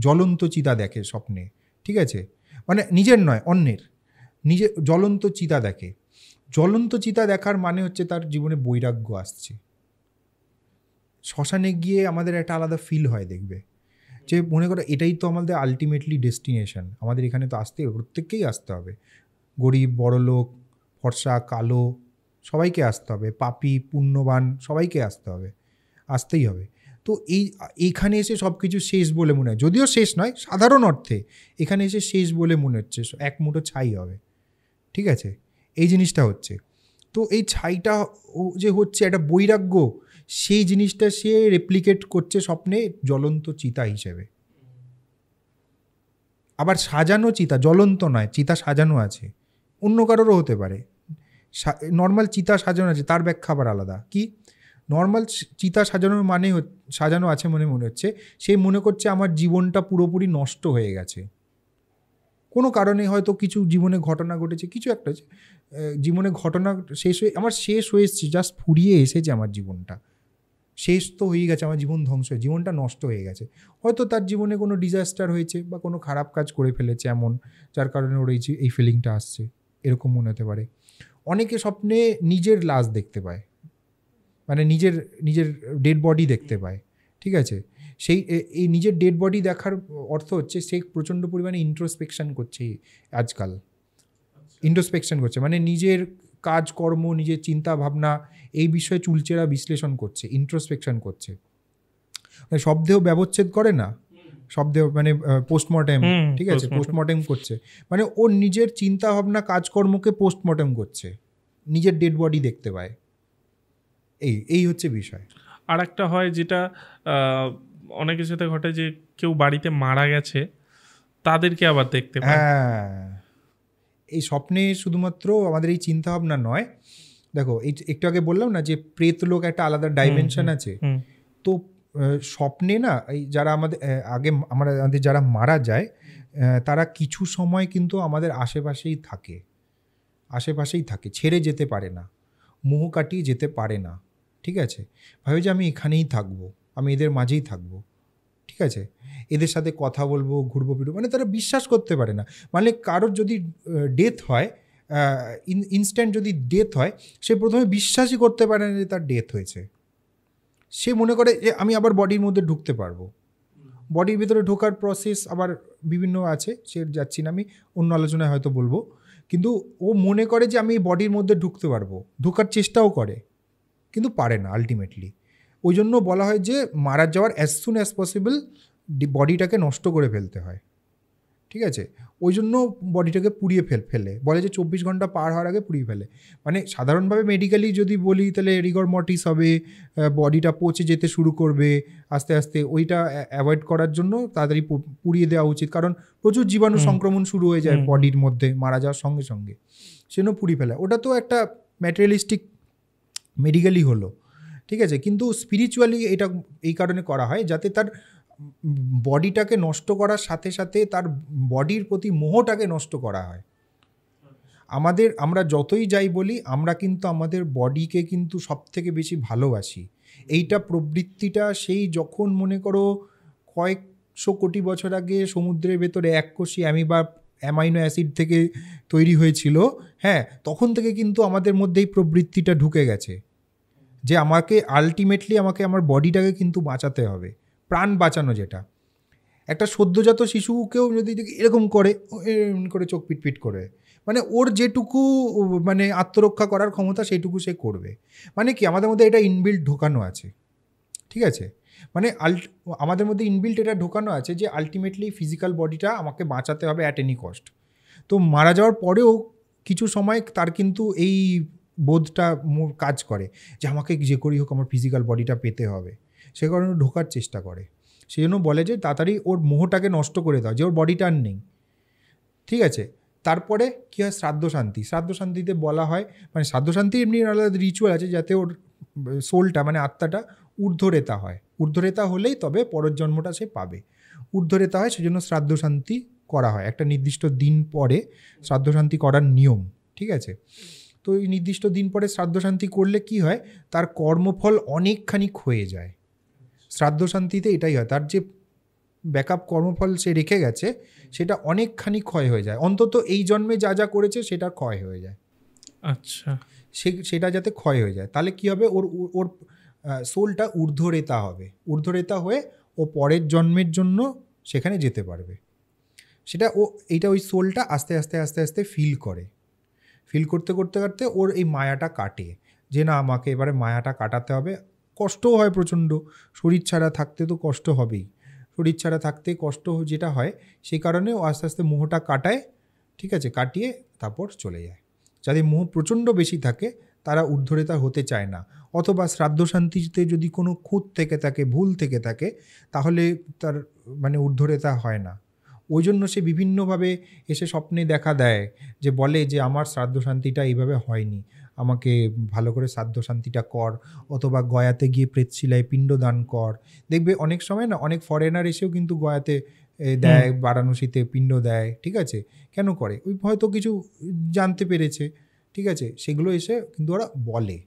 জ্বলন্ত চিতা দেখে স্বপ্নে ঠিক আছে মানে নিজের নয় অন্যের নিজে জ্বলন্ত চিতা দেখে জ্বলন্ত চিতা দেখার মানে হচ্ছে তার জীবনে বৈরাগ্য আসছে শ্মশানে গিয়ে আমাদের একটা আলাদা ফিল হয় দেখবে যে মনে করো এটাই তো আমাদের আলটিমেটলি ডেস্টিনেশন আমাদের এখানে তো আসতে প্রত্যেককেই আসতে হবে গরিব বড়লোক ফর্সা কালো সবাইকে আসতে হবে পাপি পুণ্যবান সবাইকে আসতে হবে আসতেই হবে তো এই এখানে এসে সব কিছু শেষ বলে মনে হয় যদিও শেষ নয় সাধারণ অর্থে এখানে এসে শেষ বলে মনে হচ্ছে এক মুঠো ছাই হবে ঠিক আছে এই জিনিসটা হচ্ছে তো এই ছাইটা যে হচ্ছে একটা বৈরাগ্য সেই জিনিসটা সে রেপ্লিকেট করছে স্বপ্নে জ্বলন্ত চিতা হিসেবে আবার সাজানো চিতা জ্বলন্ত নয় চিতা সাজানো আছে অন্য কারোরও হতে পারে নর্মাল চিতা সাজানো আছে তার ব্যাখ্যা আবার আলাদা কি নর্মাল চিতা সাজানোর মানে সাজানো আছে মনে মনে হচ্ছে সে মনে করছে আমার জীবনটা পুরোপুরি নষ্ট হয়ে গেছে কোনো কারণে হয়তো কিছু জীবনে ঘটনা ঘটেছে কিছু একটা জীবনে ঘটনা শেষ হয়ে আমার শেষ হয়ে এসেছে জাস্ট ফুরিয়ে এসেছে আমার জীবনটা শেষ তো হয়ে গেছে আমার জীবন ধ্বংস হয়ে জীবনটা নষ্ট হয়ে গেছে হয়তো তার জীবনে কোনো ডিজাস্টার হয়েছে বা কোনো খারাপ কাজ করে ফেলেছে এমন যার কারণে ওর এই এই ফিলিংটা আসছে এরকম মনে হতে পারে অনেকে স্বপ্নে নিজের লাশ দেখতে পায় মানে নিজের নিজের ডেড বডি দেখতে পায় ঠিক আছে সেই এই নিজের ডেড বডি দেখার অর্থ হচ্ছে সে প্রচণ্ড পরিমাণে ইন্ট্রোস্পেকশন করছে আজকাল ইন্ট্রোস্পেকশন আচ্ছা। করছে মানে নিজের কাজকর্ম নিজের চিন্তা ভাবনা এই বিষয়ে চুলচেরা বিশ্লেষণ করছে ইন্ট্রোস্পেকশন করছে মানে শব্দেও ব্যবচ্ছেদ করে না সব দেব মানে পোস্টমর্টেম ঠিক আছে পোস্টমর্টেম করছে মানে ওর নিজের চিন্তা ভাবনা কাজকর্মকে পোস্টমর্টেম করছে নিজের ডেড বডি দেখতে পায় এই এই হচ্ছে বিষয় আর একটা হয় যেটা অনেকের সাথে ঘটে যে কেউ বাড়িতে মারা গেছে তাদেরকে আবার দেখতে হ্যাঁ এই স্বপ্নে শুধুমাত্র আমাদের এই চিন্তাভাবনা নয় দেখো এই একটু আগে বললাম না যে প্রেত লোক একটা আলাদা ডাইমেনশন আছে তো স্বপ্নে না এই যারা আমাদের আগে আমরা আমাদের যারা মারা যায় তারা কিছু সময় কিন্তু আমাদের আশেপাশেই থাকে আশেপাশেই থাকে ছেড়ে যেতে পারে না মোহ কাটিয়ে যেতে পারে না ঠিক আছে ভাবে যে আমি এখানেই থাকবো আমি এদের মাঝেই থাকবো ঠিক আছে এদের সাথে কথা বলবো ঘুরবো ফিরবো মানে তারা বিশ্বাস করতে পারে না মানে কারোর যদি ডেথ হয় ইনস্ট্যান্ট যদি ডেথ হয় সে প্রথমে বিশ্বাসই করতে পারে না যে তার ডেথ হয়েছে সে মনে করে যে আমি আবার বডির মধ্যে ঢুকতে পারবো বডির ভিতরে ঢোকার প্রসেস আবার বিভিন্ন আছে সে যাচ্ছি না আমি অন্য আলোচনায় হয়তো বলবো কিন্তু ও মনে করে যে আমি বডির মধ্যে ঢুকতে পারবো ঢোকার চেষ্টাও করে কিন্তু পারে না আলটিমেটলি ওই জন্য বলা হয় যে মারা যাওয়ার অ্যাজ সুন অ্যাজ পসিবল বডিটাকে নষ্ট করে ফেলতে হয় ঠিক আছে ওই জন্য বডিটাকে পুড়িয়ে ফেল ফেলে বলে যে চব্বিশ ঘন্টা পার হওয়ার আগে পুড়িয়ে ফেলে মানে সাধারণভাবে মেডিকেলি যদি বলি তাহলে রিগর মটিস হবে বডিটা পচে যেতে শুরু করবে আস্তে আস্তে ওইটা অ্যাভয়েড করার জন্য তাড়াতাড়ি পুড়িয়ে দেওয়া উচিত কারণ প্রচুর জীবাণু সংক্রমণ শুরু হয়ে যায় বডির মধ্যে মারা যাওয়ার সঙ্গে সঙ্গে সেজন্য পুড়িয়ে ফেলা ওটা তো একটা ম্যাটেরিয়ালিস্টিক মেডিকেলই হলো ঠিক আছে কিন্তু স্পিরিচুয়ালি এটা এই কারণে করা হয় যাতে তার বডিটাকে নষ্ট করার সাথে সাথে তার বডির প্রতি মোহটাকে নষ্ট করা হয় আমাদের আমরা যতই যাই বলি আমরা কিন্তু আমাদের বডিকে কিন্তু সব থেকে বেশি ভালোবাসি এইটা প্রবৃত্তিটা সেই যখন মনে করো কয়েকশো কোটি বছর আগে সমুদ্রের ভেতরে এক কোষি আমি বা অ্যামাইনো অ্যাসিড থেকে তৈরি হয়েছিল হ্যাঁ তখন থেকে কিন্তু আমাদের মধ্যে এই প্রবৃত্তিটা ঢুকে গেছে যে আমাকে আলটিমেটলি আমাকে আমার বডিটাকে কিন্তু বাঁচাতে হবে প্রাণ বাঁচানো যেটা একটা সদ্যজাত শিশুকেও যদি এরকম করে করে চোখ পিটপিট করে মানে ওর যেটুকু মানে আত্মরক্ষা করার ক্ষমতা সেইটুকু সে করবে মানে কি আমাদের মধ্যে এটা ইনবিল্ট ঢোকানো আছে ঠিক আছে মানে আল্ট আমাদের মধ্যে ইনবিল্ট এটা ঢোকানো আছে যে আলটিমেটলি ফিজিক্যাল বডিটা আমাকে বাঁচাতে হবে অ্যাট এনি কস্ট তো মারা যাওয়ার পরেও কিছু সময় তার কিন্তু এই বোধটা কাজ করে যে আমাকে যে করি হোক আমার ফিজিক্যাল বডিটা পেতে হবে সে কারণে ঢোকার চেষ্টা করে সেই জন্য বলে যে তাড়াতাড়ি ওর মোহটাকে নষ্ট করে দাও যে ওর বডিটা আর নেই ঠিক আছে তারপরে কী হয় শ্রাদ্ধ শান্তি শ্রাদ্ধ শান্তিতে বলা হয় মানে শ্রাদ্ধ শান্তি এমনি আলাদা রিচুয়াল আছে যাতে ওর সোলটা মানে আত্মাটা ঊর্ধ্বরেতা হয় ঊর্ধ্বরেতা হলেই তবে পরের জন্মটা সে পাবে ঊর্ধ্বরেতা হয় সেজন্য শ্রাদ্ধ শান্তি করা হয় একটা নির্দিষ্ট দিন পরে শ্রাদ্ধ শান্তি করার নিয়ম ঠিক আছে তো এই নির্দিষ্ট দিন পরে শ্রাদ্ধ শান্তি করলে কি হয় তার কর্মফল অনেকখানি ক্ষয়ে যায় শ্রাদ্ধ শান্তিতে এটাই হয় তার যে ব্যাকআপ কর্মফল সে রেখে গেছে সেটা অনেকখানি ক্ষয় হয়ে যায় অন্তত এই জন্মে যা যা করেছে সেটা ক্ষয় হয়ে যায় আচ্ছা সে সেটা যাতে ক্ষয় হয়ে যায় তাহলে কি হবে ওর ওর সোলটা ঊর্ধ্বরেতা হবে ঊর্ধ্বরেতা হয়ে ও পরের জন্মের জন্য সেখানে যেতে পারবে সেটা ও এইটা ওই সোলটা আস্তে আস্তে আস্তে আস্তে ফিল করে ফিল করতে করতে করতে ওর এই মায়াটা কাটে যে না আমাকে এবারে মায়াটা কাটাতে হবে কষ্টও হয় প্রচণ্ড শরীর ছাড়া থাকতে তো কষ্ট হবেই শরীর ছাড়া থাকতে কষ্ট যেটা হয় সেই কারণেও আস্তে আস্তে মোহটা কাটায় ঠিক আছে কাটিয়ে তারপর চলে যায় যাদের মোহ প্রচণ্ড বেশি থাকে তারা ঊর্ধ্বরেতা হতে চায় না অথবা শ্রাদ্ধ শান্তিতে যদি কোনো খুঁত থেকে থাকে ভুল থেকে থাকে তাহলে তার মানে ঊর্ধ্বরেতা হয় না ওই জন্য সে বিভিন্নভাবে এসে স্বপ্নে দেখা দেয় যে বলে যে আমার শ্রাদ্ধ শান্তিটা এইভাবে হয়নি আমাকে ভালো করে সাধ্য শান্তিটা কর অথবা গয়াতে গিয়ে প্রেতশিলায় পিণ্ডদান কর দেখবে অনেক সময় না অনেক ফরেনার এসেও কিন্তু গয়াতে দেয় বারাণসীতে পিণ্ড দেয় ঠিক আছে কেন করে ওই হয়তো কিছু জানতে পেরেছে ঠিক আছে সেগুলো এসে কিন্তু ওরা বলে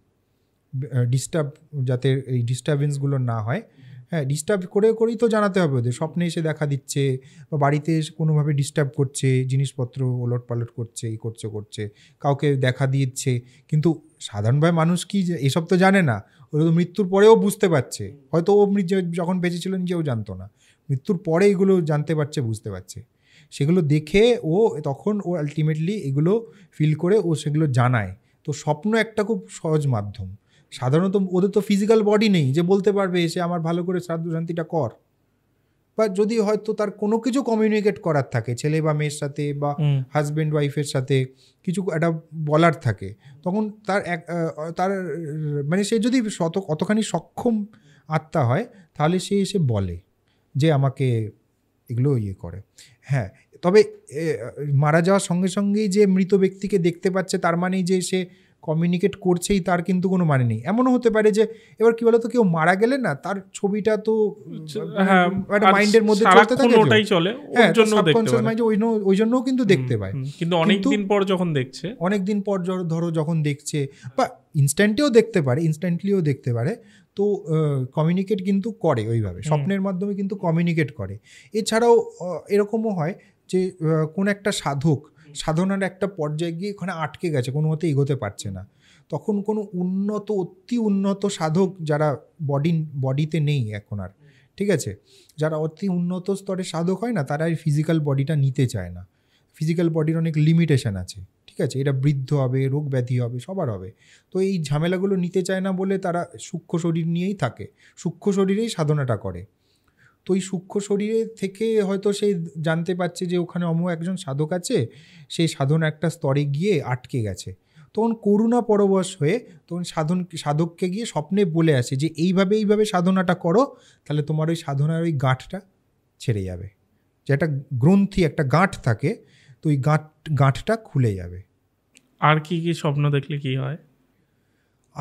ডিস্টার্ব যাতে এই ডিস্টারবেন্সগুলো না হয় হ্যাঁ ডিস্টার্ব করে করেই তো জানাতে হবে ওদের স্বপ্নে এসে দেখা দিচ্ছে বা বাড়িতে এসে কোনোভাবে ডিস্টার্ব করছে জিনিসপত্র ওলট পালট করছে এই করছে করছে কাউকে দেখা দিচ্ছে কিন্তু সাধারণভাবে মানুষ কি এসব তো জানে না ওরা তো মৃত্যুর পরেও বুঝতে পারছে হয়তো ও যখন বেঁচে ছিল নিজেও জানতো না মৃত্যুর পরে এগুলো জানতে পারছে বুঝতে পারছে সেগুলো দেখে ও তখন ও আলটিমেটলি এগুলো ফিল করে ও সেগুলো জানায় তো স্বপ্ন একটা খুব সহজ মাধ্যম সাধারণত ওদের তো ফিজিক্যাল বডি নেই যে বলতে পারবে এসে আমার ভালো করে শ্রাদ্ধ শান্তিটা কর বা যদি হয়তো তার কোনো কিছু কমিউনিকেট করার থাকে ছেলে বা মেয়ের সাথে বা হাজব্যান্ড ওয়াইফের সাথে কিছু একটা বলার থাকে তখন তার এক তার মানে সে যদি শত অতখানি সক্ষম আত্মা হয় তাহলে সে এসে বলে যে আমাকে এগুলো ইয়ে করে হ্যাঁ তবে মারা যাওয়ার সঙ্গে সঙ্গেই যে মৃত ব্যক্তিকে দেখতে পাচ্ছে তার মানেই যে সে কমিউনিকেট করছেই তার কিন্তু কোনো মানে নেই এমনও হতে পারে যে এবার কি বলতো কেউ মারা গেলে না তার ছবিটা তো হ্যাঁ, একটা মাইন্ডের মধ্যে চলতে থাকে ওটাই চলে ওর হ্যাঁ, জন্য দেখতে পায় ওই জন্যও কিন্তু দেখতে পায় কিন্তু অনেক দিন পর যখন দেখছে অনেক দিন পর ধরো যখন দেখছে বা ইনস্ট্যান্টেও দেখতে পারে ইনস্ট্যান্টলিও দেখতে পারে তো কমিউনিকেট কিন্তু করে ওইভাবে স্বপ্নের মাধ্যমে কিন্তু কমিউনিকেট করে এছাড়াও এরকমও হয় যে কোন একটা সাধক সাধনার একটা পর্যায়ে গিয়ে এখানে আটকে গেছে কোনো মতে এগোতে পারছে না তখন কোনো উন্নত অতি উন্নত সাধক যারা বডি বডিতে নেই এখন আর ঠিক আছে যারা অতি উন্নত স্তরে সাধক হয় না তারা এই ফিজিক্যাল বডিটা নিতে চায় না ফিজিক্যাল বডির অনেক লিমিটেশন আছে ঠিক আছে এটা বৃদ্ধ হবে রোগ ব্যাধি হবে সবার হবে তো এই ঝামেলাগুলো নিতে চায় না বলে তারা সূক্ষ্ম শরীর নিয়েই থাকে সূক্ষ্ম শরীরেই সাধনাটা করে তো ওই সূক্ষ্ম শরীরে থেকে হয়তো সে জানতে পারছে যে ওখানে অমু একজন সাধক আছে সেই সাধন একটা স্তরে গিয়ে আটকে গেছে তখন করুণা পরবশ হয়ে তখন সাধন সাধককে গিয়ে স্বপ্নে বলে আসে যে এইভাবে এইভাবে সাধনাটা করো তাহলে তোমার ওই সাধনার ওই গাঁটটা ছেড়ে যাবে যে একটা গ্রন্থি একটা গাঁট থাকে তো ওই গাঁট গাঁটটা খুলে যাবে আর কি কি স্বপ্ন দেখলে কি হয়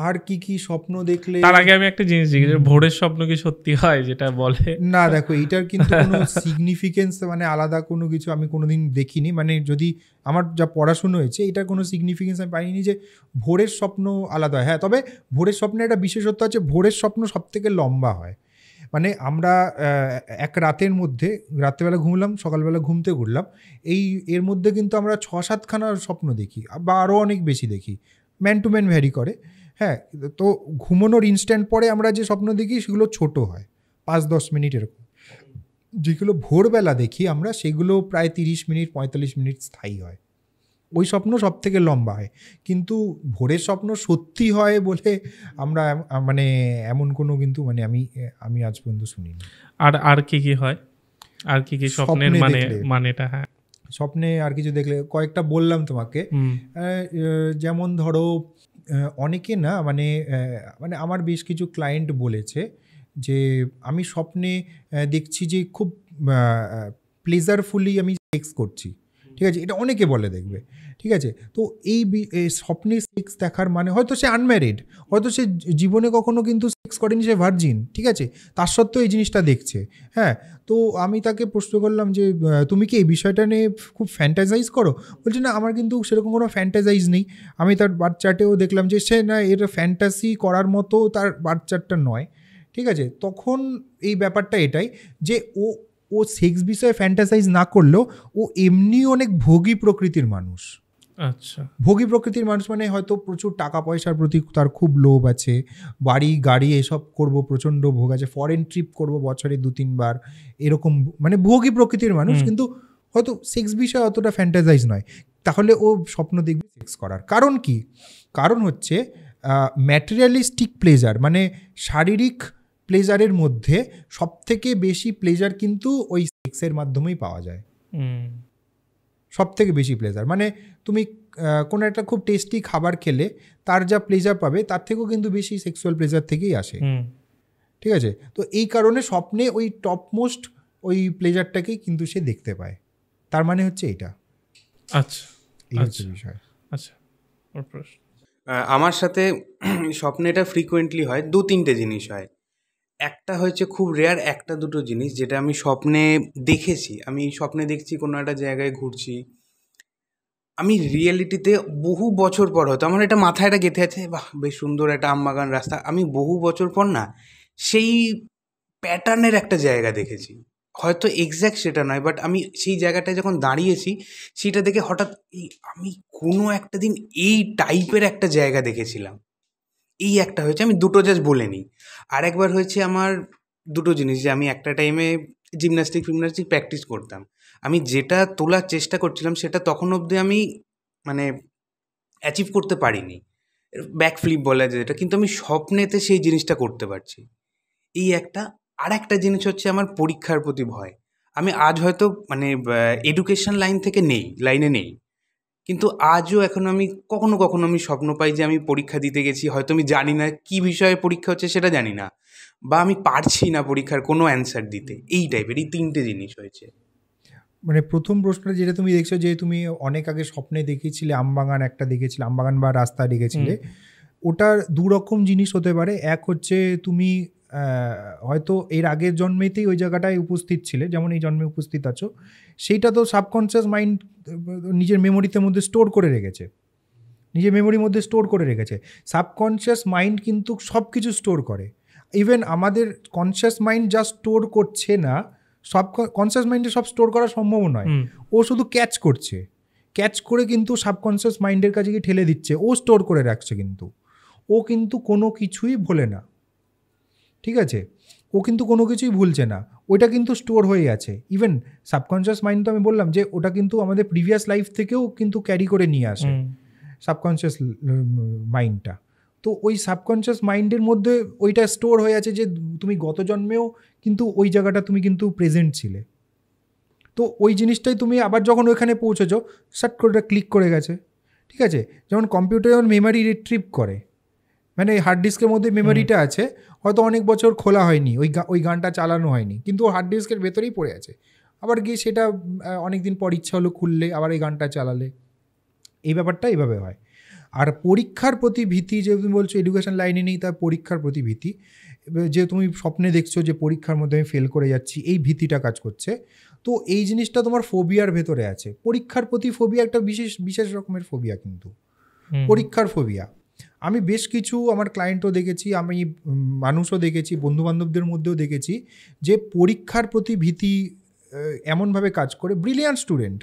আর কি কি স্বপ্ন দেখলে তার আগে আমি একটা জিনিস জিজ্ঞেস ভোরের স্বপ্ন কি সত্যি হয় যেটা বলে না দেখো এটার কিন্তু কোনো সিগনিফিকেন্স মানে আলাদা কোনো কিছু আমি কোনোদিন দেখিনি মানে যদি আমার যা পড়াশুনো হয়েছে এটার কোনো সিগনিফিকেন্স আমি পাইনি যে ভোরের স্বপ্ন আলাদা হয় হ্যাঁ তবে ভোরের স্বপ্নে একটা বিশেষত্ব আছে ভোরের স্বপ্ন সব থেকে লম্বা হয় মানে আমরা এক রাতের মধ্যে রাত্রেবেলা ঘুমলাম সকালবেলা ঘুমতে ঘুরলাম এই এর মধ্যে কিন্তু আমরা ছ সাতখানা স্বপ্ন দেখি বা আরও অনেক বেশি দেখি ম্যান টু ম্যান ভ্যারি করে হ্যাঁ তো ঘুমানোর ইনস্ট্যান্ট পরে আমরা যে স্বপ্ন দেখি সেগুলো ছোট হয় পাঁচ দশ মিনিট এরকম যেগুলো ভোরবেলা দেখি আমরা সেগুলো প্রায় তিরিশ মিনিট পঁয়তাল্লিশ মিনিট স্থায়ী হয় ওই স্বপ্ন সব থেকে লম্বা হয় কিন্তু ভোরের স্বপ্ন সত্যি হয় বলে আমরা মানে এমন কোনো কিন্তু মানে আমি আমি আজ পর্যন্ত শুনি আর আর কি কি হয় আর কি কি স্বপ্নের মানে মানেটা হ্যাঁ স্বপ্নে আর কিছু দেখলে কয়েকটা বললাম তোমাকে যেমন ধরো অনেকে না মানে মানে আমার বেশ কিছু ক্লায়েন্ট বলেছে যে আমি স্বপ্নে দেখছি যে খুব প্লেজারফুলি আমি সেক্স করছি ঠিক আছে এটা অনেকে বলে দেখবে ঠিক আছে তো এই স্বপ্নে সেক্স দেখার মানে হয়তো সে আনম্যারিড হয়তো সে জীবনে কখনো কিন্তু সেক্স করেনি সে ভার্জিন ঠিক আছে তার সত্ত্বেও এই জিনিসটা দেখছে হ্যাঁ তো আমি তাকে প্রশ্ন করলাম যে তুমি কি এই বিষয়টা নিয়ে খুব ফ্যান্টাসাইজ করো বলছে না আমার কিন্তু সেরকম কোনো ফ্যান্টাসাইজ নেই আমি তার বাচ্চাটেও দেখলাম যে সে না এটা ফ্যান্টাসি করার মতো তার বাচ্চাটা নয় ঠিক আছে তখন এই ব্যাপারটা এটাই যে ও ও সেক্স বিষয়ে ফ্যান্টাসাইজ না করলেও ও এমনি অনেক ভোগী প্রকৃতির মানুষ আচ্ছা ভোগী প্রকৃতির মানুষ মানে হয়তো প্রচুর টাকা পয়সার প্রতি তার খুব লোভ আছে বাড়ি গাড়ি এসব করব প্রচণ্ড ভোগ আছে ফরেন ট্রিপ করব বছরে দু তিনবার এরকম মানে ভোগী প্রকৃতির মানুষ কিন্তু হয়তো সেক্স বিষয়ে অতটা ফ্যান্টাসাইজ নয় তাহলে ও স্বপ্ন দেখবে সেক্স করার কারণ কি কারণ হচ্ছে ম্যাটেরিয়ালিস্টিক প্লেজার মানে শারীরিক প্লেজারের মধ্যে সব থেকে বেশি প্লেজার কিন্তু ওই সেক্সের মাধ্যমেই পাওয়া যায় সব থেকে বেশি প্লেজার মানে তুমি কোনো একটা খুব টেস্টি খাবার খেলে তার যা প্লেজার পাবে তার থেকেও কিন্তু বেশি সেক্সুয়াল প্লেজার থেকেই আসে ঠিক আছে তো এই কারণে স্বপ্নে ওই টপমোস্ট ওই প্লেজারটাকেই কিন্তু সে দেখতে পায় তার মানে হচ্ছে এইটা আচ্ছা আচ্ছা, আচ্ছা। আমার সাথে স্বপ্নেটা ফ্রিকোয়েন্টলি হয় দু তিনটে জিনিস হয় একটা হয়েছে খুব রেয়ার একটা দুটো জিনিস যেটা আমি স্বপ্নে দেখেছি আমি স্বপ্নে দেখছি কোনো একটা জায়গায় ঘুরছি আমি রিয়েলিটিতে বহু বছর পর হয়তো আমার এটা মাথায় এটা গেঁথে আছে বাহ বেশ সুন্দর একটা আমবাগান রাস্তা আমি বহু বছর পর না সেই প্যাটার্নের একটা জায়গা দেখেছি হয়তো এক্স্যাক্ট সেটা নয় বাট আমি সেই জায়গাটায় যখন দাঁড়িয়েছি সেটা দেখে হঠাৎ এই আমি কোনো একটা দিন এই টাইপের একটা জায়গা দেখেছিলাম এই একটা হয়েছে আমি দুটো জাস্ট বলে নিই আর একবার হয়েছে আমার দুটো জিনিস যে আমি একটা টাইমে জিমন্যাস্টিক ফিমন্যাস্টিক প্র্যাকটিস করতাম আমি যেটা তোলার চেষ্টা করছিলাম সেটা তখন অবধি আমি মানে অ্যাচিভ করতে পারিনি ব্যাক ফ্লিপ বলা যায় যেটা কিন্তু আমি স্বপ্নেতে সেই জিনিসটা করতে পারছি এই একটা আর একটা জিনিস হচ্ছে আমার পরীক্ষার প্রতি ভয় আমি আজ হয়তো মানে এডুকেশন লাইন থেকে নেই লাইনে নেই কিন্তু আজও এখন আমি কখনো কখনো আমি স্বপ্ন পাই যে আমি পরীক্ষা দিতে গেছি হয়তো আমি জানি না কী বিষয়ে পরীক্ষা হচ্ছে সেটা জানি না বা আমি পারছি না পরীক্ষার কোনো অ্যান্সার দিতে এই টাইপের এই তিনটে জিনিস হয়েছে মানে প্রথম প্রশ্নটা যেটা তুমি দেখছো যে তুমি অনেক আগে স্বপ্নে দেখেছিলে আমবাগান একটা দেখেছিলে আমবাগান বা রাস্তা দেখেছিলে ওটার দু রকম জিনিস হতে পারে এক হচ্ছে তুমি হয়তো এর আগের জন্মেতেই ওই জায়গাটায় উপস্থিত ছিলে যেমন এই জন্মে উপস্থিত আছো সেইটা তো সাবকনসিয়াস মাইন্ড নিজের মেমোরিতে মধ্যে স্টোর করে রেখেছে নিজের মেমোরির মধ্যে স্টোর করে রেখেছে সাবকনসিয়াস মাইন্ড কিন্তু সব কিছু স্টোর করে ইভেন আমাদের কনসিয়াস মাইন্ড যা স্টোর করছে না সব কনসিয়াস মাইন্ডে সব স্টোর করা সম্ভব নয় ও শুধু ক্যাচ করছে ক্যাচ করে কিন্তু সাবকনসিয়াস মাইন্ডের কাছে গিয়ে ঠেলে দিচ্ছে ও স্টোর করে রাখছে কিন্তু ও কিন্তু কোনো কিছুই ভোলে না ঠিক আছে ও কিন্তু কোনো কিছুই ভুলছে না ওইটা কিন্তু স্টোর হয়ে আছে ইভেন সাবকনসিয়াস মাইন্ড তো আমি বললাম যে ওটা কিন্তু আমাদের প্রিভিয়াস লাইফ থেকেও কিন্তু ক্যারি করে নিয়ে আসে সাবকনসিয়াস মাইন্ডটা তো ওই সাবকনসিয়াস মাইন্ডের মধ্যে ওইটা স্টোর হয়ে আছে যে তুমি গত জন্মেও কিন্তু ওই জায়গাটা তুমি কিন্তু প্রেজেন্ট ছিলে তো ওই জিনিসটাই তুমি আবার যখন ওইখানে পৌঁছেছো সাট করে ক্লিক করে গেছে ঠিক আছে যেমন কম্পিউটার যেমন মেমারি রিট্রিভ করে মানে এই হার্ড ডিস্কের মধ্যে মেমোরিটা আছে হয়তো অনেক বছর খোলা হয়নি ওই ওই গানটা চালানো হয়নি কিন্তু হার্ড ডিস্কের ভেতরেই পড়ে আছে আবার গিয়ে সেটা অনেক দিন পর ইচ্ছা হলো খুললে আবার এই গানটা চালালে এই ব্যাপারটা এইভাবে হয় আর পরীক্ষার প্রতি ভীতি যে তুমি বলছো এডুকেশন লাইনে নেই তার পরীক্ষার প্রতি ভীতি যে তুমি স্বপ্নে দেখছো যে পরীক্ষার মধ্যে আমি ফেল করে যাচ্ছি এই ভীতিটা কাজ করছে তো এই জিনিসটা তোমার ফোবিয়ার ভেতরে আছে পরীক্ষার প্রতি ফোবিয়া একটা বিশেষ বিশেষ রকমের ফোবিয়া কিন্তু পরীক্ষার ফোবিয়া আমি বেশ কিছু আমার ক্লায়েন্টও দেখেছি আমি মানুষও দেখেছি বন্ধুবান্ধবদের মধ্যেও দেখেছি যে পরীক্ষার প্রতি ভীতি এমনভাবে কাজ করে ব্রিলিয়ান্ট স্টুডেন্ট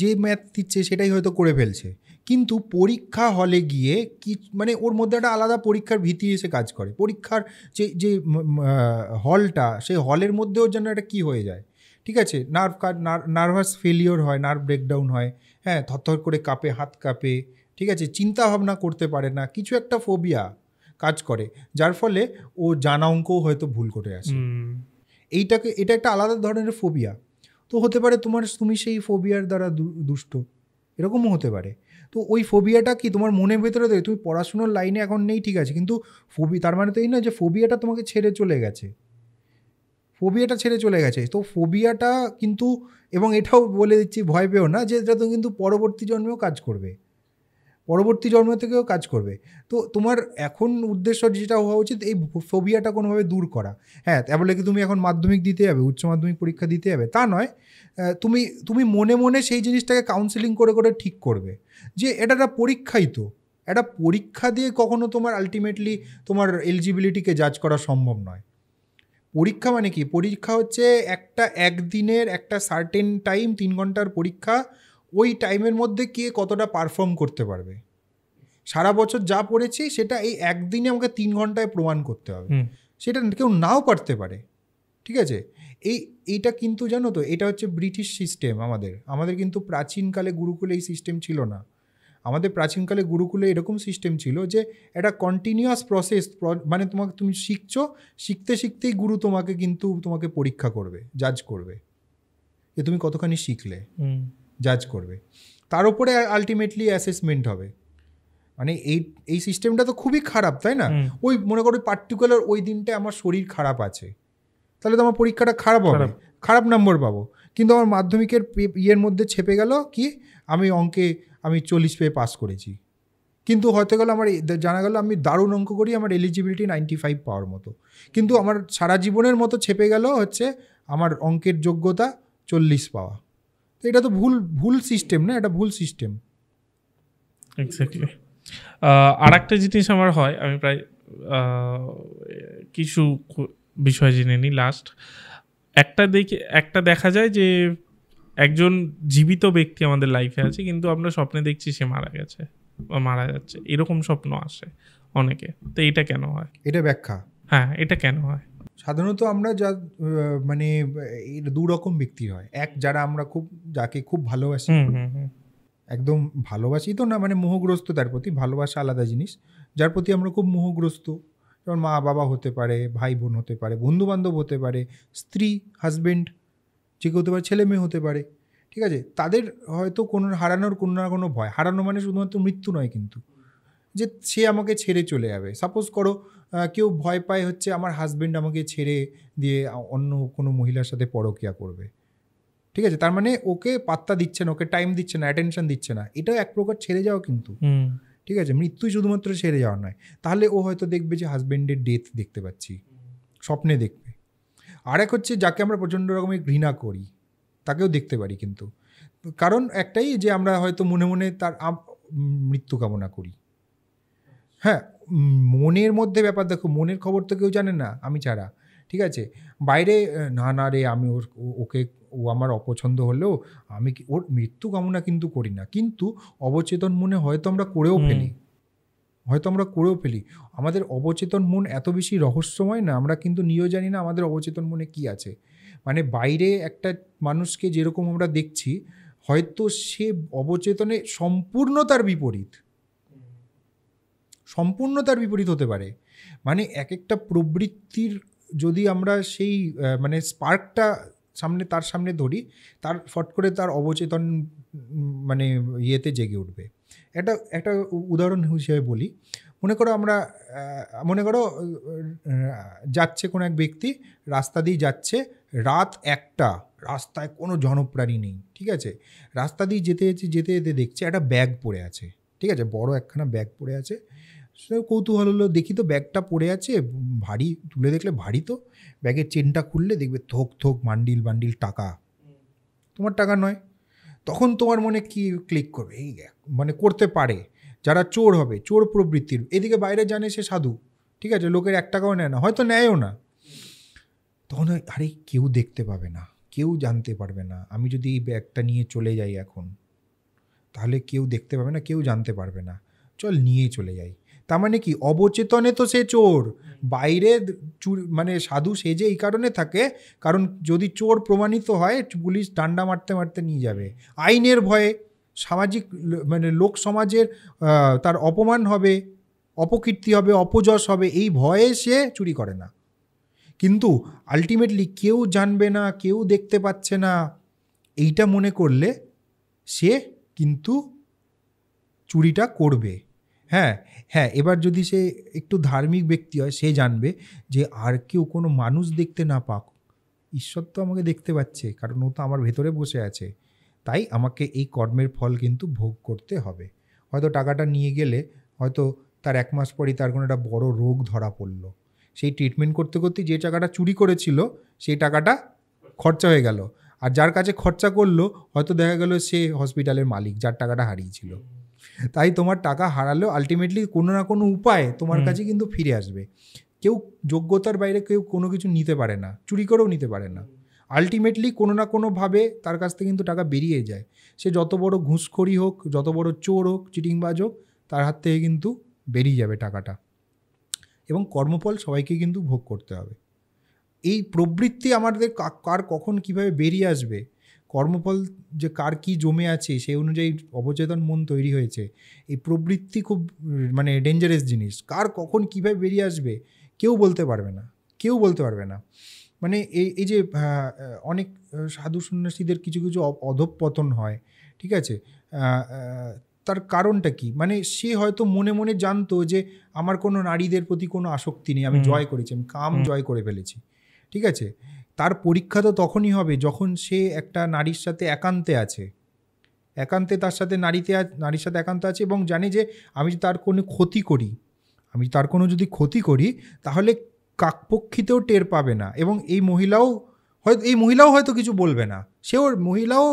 যে ম্যাথ দিচ্ছে সেটাই হয়তো করে ফেলছে কিন্তু পরীক্ষা হলে গিয়ে কি মানে ওর মধ্যে একটা আলাদা পরীক্ষার ভীতি এসে কাজ করে পরীক্ষার যে যে হলটা সেই হলের মধ্যেও যেন একটা কী হয়ে যায় ঠিক আছে নার্ভ নার্ভাস ফেলিওর হয় নার্ভ ব্রেকডাউন হয় হ্যাঁ থরথর করে কাঁপে হাত কাঁপে ঠিক আছে চিন্তা ভাবনা করতে পারে না কিছু একটা ফোবিয়া কাজ করে যার ফলে ও জানা অঙ্কও হয়তো ভুল করে আসে এইটাকে এটা একটা আলাদা ধরনের ফোবিয়া তো হতে পারে তোমার তুমি সেই ফোবিয়ার দ্বারা দুষ্ট এরকমও হতে পারে তো ওই ফোবিয়াটা কি তোমার মনের ভেতরে দেখে তুমি পড়াশুনোর লাইনে এখন নেই ঠিক আছে কিন্তু ফোবি তার মানে তো এই না যে ফোবিয়াটা তোমাকে ছেড়ে চলে গেছে ফোবিয়াটা ছেড়ে চলে গেছে তো ফোবিয়াটা কিন্তু এবং এটাও বলে দিচ্ছি ভয় পেও না যে এটা তো কিন্তু পরবর্তী জন্মেও কাজ করবে পরবর্তী জন্ম থেকেও কাজ করবে তো তোমার এখন উদ্দেশ্য যেটা হওয়া উচিত এই ফোবিয়াটা কোনোভাবে দূর করা হ্যাঁ তা বলে কি তুমি এখন মাধ্যমিক দিতে যাবে উচ্চ মাধ্যমিক পরীক্ষা দিতে যাবে তা নয় তুমি তুমি মনে মনে সেই জিনিসটাকে কাউন্সেলিং করে করে ঠিক করবে যে এটা একটা পরীক্ষাই তো একটা পরীক্ষা দিয়ে কখনো তোমার আলটিমেটলি তোমার এলিজিবিলিটিকে জাজ করা সম্ভব নয় পরীক্ষা মানে কি পরীক্ষা হচ্ছে একটা একদিনের একটা সার্টেন টাইম তিন ঘন্টার পরীক্ষা ওই টাইমের মধ্যে কে কতটা পারফর্ম করতে পারবে সারা বছর যা পড়েছি সেটা এই একদিনে আমাকে তিন ঘন্টায় প্রমাণ করতে হবে সেটা কেউ নাও পারতে পারে ঠিক আছে এই এইটা কিন্তু জানো তো এটা হচ্ছে ব্রিটিশ সিস্টেম আমাদের আমাদের কিন্তু প্রাচীনকালে গুরুকুলে এই সিস্টেম ছিল না আমাদের প্রাচীনকালে গুরুকুলে এরকম সিস্টেম ছিল যে একটা কন্টিনিউয়াস প্রসেস মানে তোমাকে তুমি শিখছো শিখতে শিখতেই গুরু তোমাকে কিন্তু তোমাকে পরীক্ষা করবে জাজ করবে যে তুমি কতখানি শিখলে জাজ করবে তার উপরে আলটিমেটলি অ্যাসেসমেন্ট হবে মানে এই এই সিস্টেমটা তো খুবই খারাপ তাই না ওই মনে করো পার্টিকুলার ওই দিনটা আমার শরীর খারাপ আছে তাহলে তো আমার পরীক্ষাটা খারাপ হবে খারাপ নম্বর পাবো কিন্তু আমার মাধ্যমিকের ইয়ের মধ্যে ছেপে গেল কি আমি অঙ্কে আমি চল্লিশ পেয়ে পাস করেছি কিন্তু হয়তো গেলো আমার জানা গেল আমি দারুণ অঙ্ক করি আমার এলিজিবিলিটি নাইনটি ফাইভ পাওয়ার মতো কিন্তু আমার সারা জীবনের মতো ছেপে গেল হচ্ছে আমার অঙ্কের যোগ্যতা চল্লিশ পাওয়া এটা তো ভুল ভুল সিস্টেম না এটা ভুল সিস্টেম এক্স্যাক্টলি আর একটা জিনিস আমার হয় আমি প্রায় কিছু বিষয় জেনে নিই লাস্ট একটা দেখে একটা দেখা যায় যে একজন জীবিত ব্যক্তি আমাদের লাইফে আছে কিন্তু আমরা স্বপ্নে দেখছি সে মারা গেছে বা মারা যাচ্ছে এরকম স্বপ্ন আসে অনেকে তো এটা কেন হয় এটা ব্যাখ্যা হ্যাঁ এটা কেন হয় সাধারণত আমরা যা মানে এর দু রকম ব্যক্তি হয় এক যারা আমরা খুব যাকে খুব ভালোবাসি একদম ভালোবাসি তো না মানে মোহগ্রস্ত তার প্রতি ভালোবাসা আলাদা জিনিস যার প্রতি আমরা খুব মোহগ্রস্ত যেমন মা বাবা হতে পারে ভাই বোন হতে পারে বন্ধু বান্ধব হতে পারে স্ত্রী হাজবেন্ড যে হতে পারে ছেলে মেয়ে হতে পারে ঠিক আছে তাদের হয়তো কোনো হারানোর কোনো না কোনো ভয় হারানো মানে শুধুমাত্র মৃত্যু নয় কিন্তু যে সে আমাকে ছেড়ে চলে যাবে সাপোজ করো কেউ ভয় পায় হচ্ছে আমার হাজব্যান্ড আমাকে ছেড়ে দিয়ে অন্য কোনো মহিলার সাথে পরকিয়া করবে ঠিক আছে তার মানে ওকে পাত্তা দিচ্ছে না ওকে টাইম দিচ্ছে না অ্যাটেনশন দিচ্ছে না এটাও এক প্রকার ছেড়ে যাওয়া কিন্তু ঠিক আছে মৃত্যু শুধুমাত্র ছেড়ে যাওয়া নয় তাহলে ও হয়তো দেখবে যে হাজব্যান্ডের ডেথ দেখতে পাচ্ছি স্বপ্নে দেখবে আর এক হচ্ছে যাকে আমরা প্রচণ্ড রকমের ঘৃণা করি তাকেও দেখতে পারি কিন্তু কারণ একটাই যে আমরা হয়তো মনে মনে তার মৃত্যু কামনা করি হ্যাঁ মনের মধ্যে ব্যাপার দেখো মনের খবর তো কেউ জানে না আমি ছাড়া ঠিক আছে বাইরে না না রে আমি ওর ওকে ও আমার অপছন্দ হলেও আমি ওর মৃত্যু কামনা কিন্তু করি না কিন্তু অবচেতন মনে হয়তো আমরা করেও ফেলি হয়তো আমরা করেও ফেলি আমাদের অবচেতন মন এত বেশি রহস্যময় না আমরা কিন্তু নিয়েও জানি না আমাদের অবচেতন মনে কি আছে মানে বাইরে একটা মানুষকে যেরকম আমরা দেখছি হয়তো সে অবচেতনে সম্পূর্ণ তার বিপরীত সম্পূর্ণ তার বিপরীত হতে পারে মানে এক একটা প্রবৃত্তির যদি আমরা সেই মানে স্পার্কটা সামনে তার সামনে ধরি তার ফট করে তার অবচেতন মানে ইয়েতে জেগে উঠবে একটা একটা উদাহরণ হিসেবে বলি মনে করো আমরা মনে করো যাচ্ছে কোনো এক ব্যক্তি রাস্তা দিয়ে যাচ্ছে রাত একটা রাস্তায় কোনো জনপ্রাণী নেই ঠিক আছে রাস্তা দিয়ে যেতে যেতে যেতে দেখছে একটা ব্যাগ পড়ে আছে ঠিক আছে বড় একখানা ব্যাগ পড়ে আছে সে কৌতূহল হলো দেখি তো ব্যাগটা পড়ে আছে ভারী তুলে দেখলে ভারী তো ব্যাগের চেনটা খুললে দেখবে থোক থোক মান্ডিল বান্ডিল টাকা তোমার টাকা নয় তখন তোমার মনে কি ক্লিক করবে এই মানে করতে পারে যারা চোর হবে চোর প্রবৃত্তির এদিকে বাইরে জানে সে সাধু ঠিক আছে লোকের এক টাকাও নেয় না হয়তো নেয়ও না তখন আরে কেউ দেখতে পাবে না কেউ জানতে পারবে না আমি যদি এই ব্যাগটা নিয়ে চলে যাই এখন তাহলে কেউ দেখতে পাবে না কেউ জানতে পারবে না চল নিয়ে চলে যাই তার মানে কি অবচেতনে তো সে চোর বাইরে মানে সাধু সেজে এই কারণে থাকে কারণ যদি চোর প্রমাণিত হয় পুলিশ ডান্ডা মারতে মারতে নিয়ে যাবে আইনের ভয়ে সামাজিক মানে লোক সমাজের তার অপমান হবে অপকীর্তি হবে অপযশ হবে এই ভয়ে সে চুরি করে না কিন্তু আলটিমেটলি কেউ জানবে না কেউ দেখতে পাচ্ছে না এইটা মনে করলে সে কিন্তু চুরিটা করবে হ্যাঁ হ্যাঁ এবার যদি সে একটু ধার্মিক ব্যক্তি হয় সে জানবে যে আর কেউ কোনো মানুষ দেখতে না পাক ঈশ্বর তো আমাকে দেখতে পাচ্ছে কারণ ও তো আমার ভেতরে বসে আছে তাই আমাকে এই কর্মের ফল কিন্তু ভোগ করতে হবে হয়তো টাকাটা নিয়ে গেলে হয়তো তার এক মাস পরেই তার কোনো একটা বড় রোগ ধরা পড়লো সেই ট্রিটমেন্ট করতে করতে যে টাকাটা চুরি করেছিল সেই টাকাটা খরচা হয়ে গেল আর যার কাছে খরচা করলো হয়তো দেখা গেল সে হসপিটালের মালিক যার টাকাটা হারিয়েছিল তাই তোমার টাকা হারালেও আলটিমেটলি কোনো না কোনো উপায়ে তোমার কাছে কিন্তু ফিরে আসবে কেউ যোগ্যতার বাইরে কেউ কোনো কিছু নিতে পারে না চুরি করেও নিতে পারে না আলটিমেটলি কোনো না কোনোভাবে তার কাছ থেকে কিন্তু টাকা বেরিয়ে যায় সে যত বড় ঘুষখড়ি হোক যত বড় চোর হোক চিটিংবাজ হোক তার হাত থেকে কিন্তু বেরিয়ে যাবে টাকাটা এবং কর্মফল সবাইকে কিন্তু ভোগ করতে হবে এই প্রবৃত্তি আমাদের কার কখন কিভাবে বেরিয়ে আসবে কর্মফল যে কার কী জমে আছে সেই অনুযায়ী অবচেতন মন তৈরি হয়েছে এই প্রবৃত্তি খুব মানে ডেঞ্জারাস জিনিস কার কখন কীভাবে বেরিয়ে আসবে কেউ বলতে পারবে না কেউ বলতে পারবে না মানে এই এই যে অনেক সাধু সন্ন্যাসীদের কিছু কিছু অধপতন হয় ঠিক আছে তার কারণটা কি মানে সে হয়তো মনে মনে জানতো যে আমার কোনো নারীদের প্রতি কোনো আসক্তি নেই আমি জয় করেছি আমি কাম জয় করে ফেলেছি ঠিক আছে তার পরীক্ষা তো তখনই হবে যখন সে একটা নারীর সাথে একান্তে আছে একান্তে তার সাথে নারীতে নারীর সাথে একান্ত আছে এবং জানে যে আমি তার কোনো ক্ষতি করি আমি তার কোনো যদি ক্ষতি করি তাহলে কাকপক্ষিতেও টের পাবে না এবং এই মহিলাও হয়তো এই মহিলাও হয়তো কিছু বলবে না সেও মহিলাও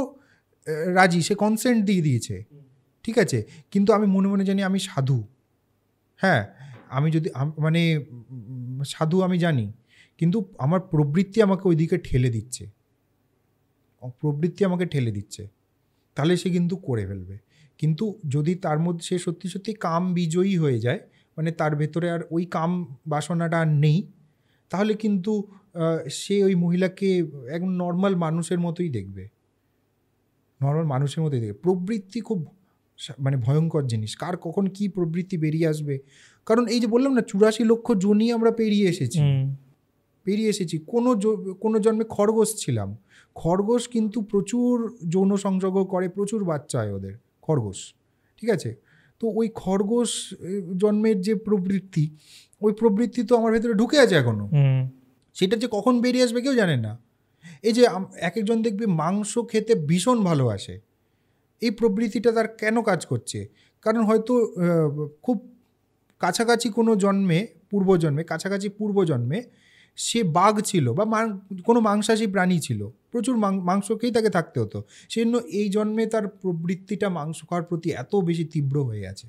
রাজি সে কনসেন্ট দিয়ে দিয়েছে ঠিক আছে কিন্তু আমি মনে মনে জানি আমি সাধু হ্যাঁ আমি যদি মানে সাধু আমি জানি কিন্তু আমার প্রবৃত্তি আমাকে ওইদিকে ঠেলে দিচ্ছে প্রবৃত্তি আমাকে ঠেলে দিচ্ছে তাহলে সে কিন্তু করে ফেলবে কিন্তু যদি তার মধ্যে সে সত্যি সত্যি কাম বিজয়ী হয়ে যায় মানে তার ভেতরে আর ওই কাম বাসনাটা আর নেই তাহলে কিন্তু সে ওই মহিলাকে একদম নর্মাল মানুষের মতোই দেখবে নর্মাল মানুষের মতোই দেখবে প্রবৃত্তি খুব মানে ভয়ঙ্কর জিনিস কার কখন কি প্রবৃত্তি বেরিয়ে আসবে কারণ এই যে বললাম না চুরাশি লক্ষ জনই আমরা পেরিয়ে এসেছি পেরিয়ে এসেছি কোনো কোনো জন্মে খরগোশ ছিলাম খরগোশ কিন্তু প্রচুর যৌন সংযোগ করে প্রচুর বাচ্চা হয় ওদের খরগোশ ঠিক আছে তো ওই খরগোশ জন্মের যে প্রবৃত্তি ওই প্রবৃত্তি তো আমার ভেতরে ঢুকে আছে এখনও সেটা যে কখন বেরিয়ে আসবে কেউ জানে না এই যে এক একজন দেখবি মাংস খেতে ভীষণ ভালোবাসে এই প্রবৃত্তিটা তার কেন কাজ করছে কারণ হয়তো খুব কাছাকাছি কোনো জন্মে পূর্বজন্মে কাছাকাছি পূর্বজন্মে সে বাঘ ছিল বা কোনো মাংসাশী প্রাণী ছিল প্রচুর মাংস খেয়েই তাকে থাকতে হতো সেই জন্য এই জন্মে তার প্রবৃত্তিটা মাংস খাওয়ার প্রতি এত বেশি তীব্র হয়ে আছে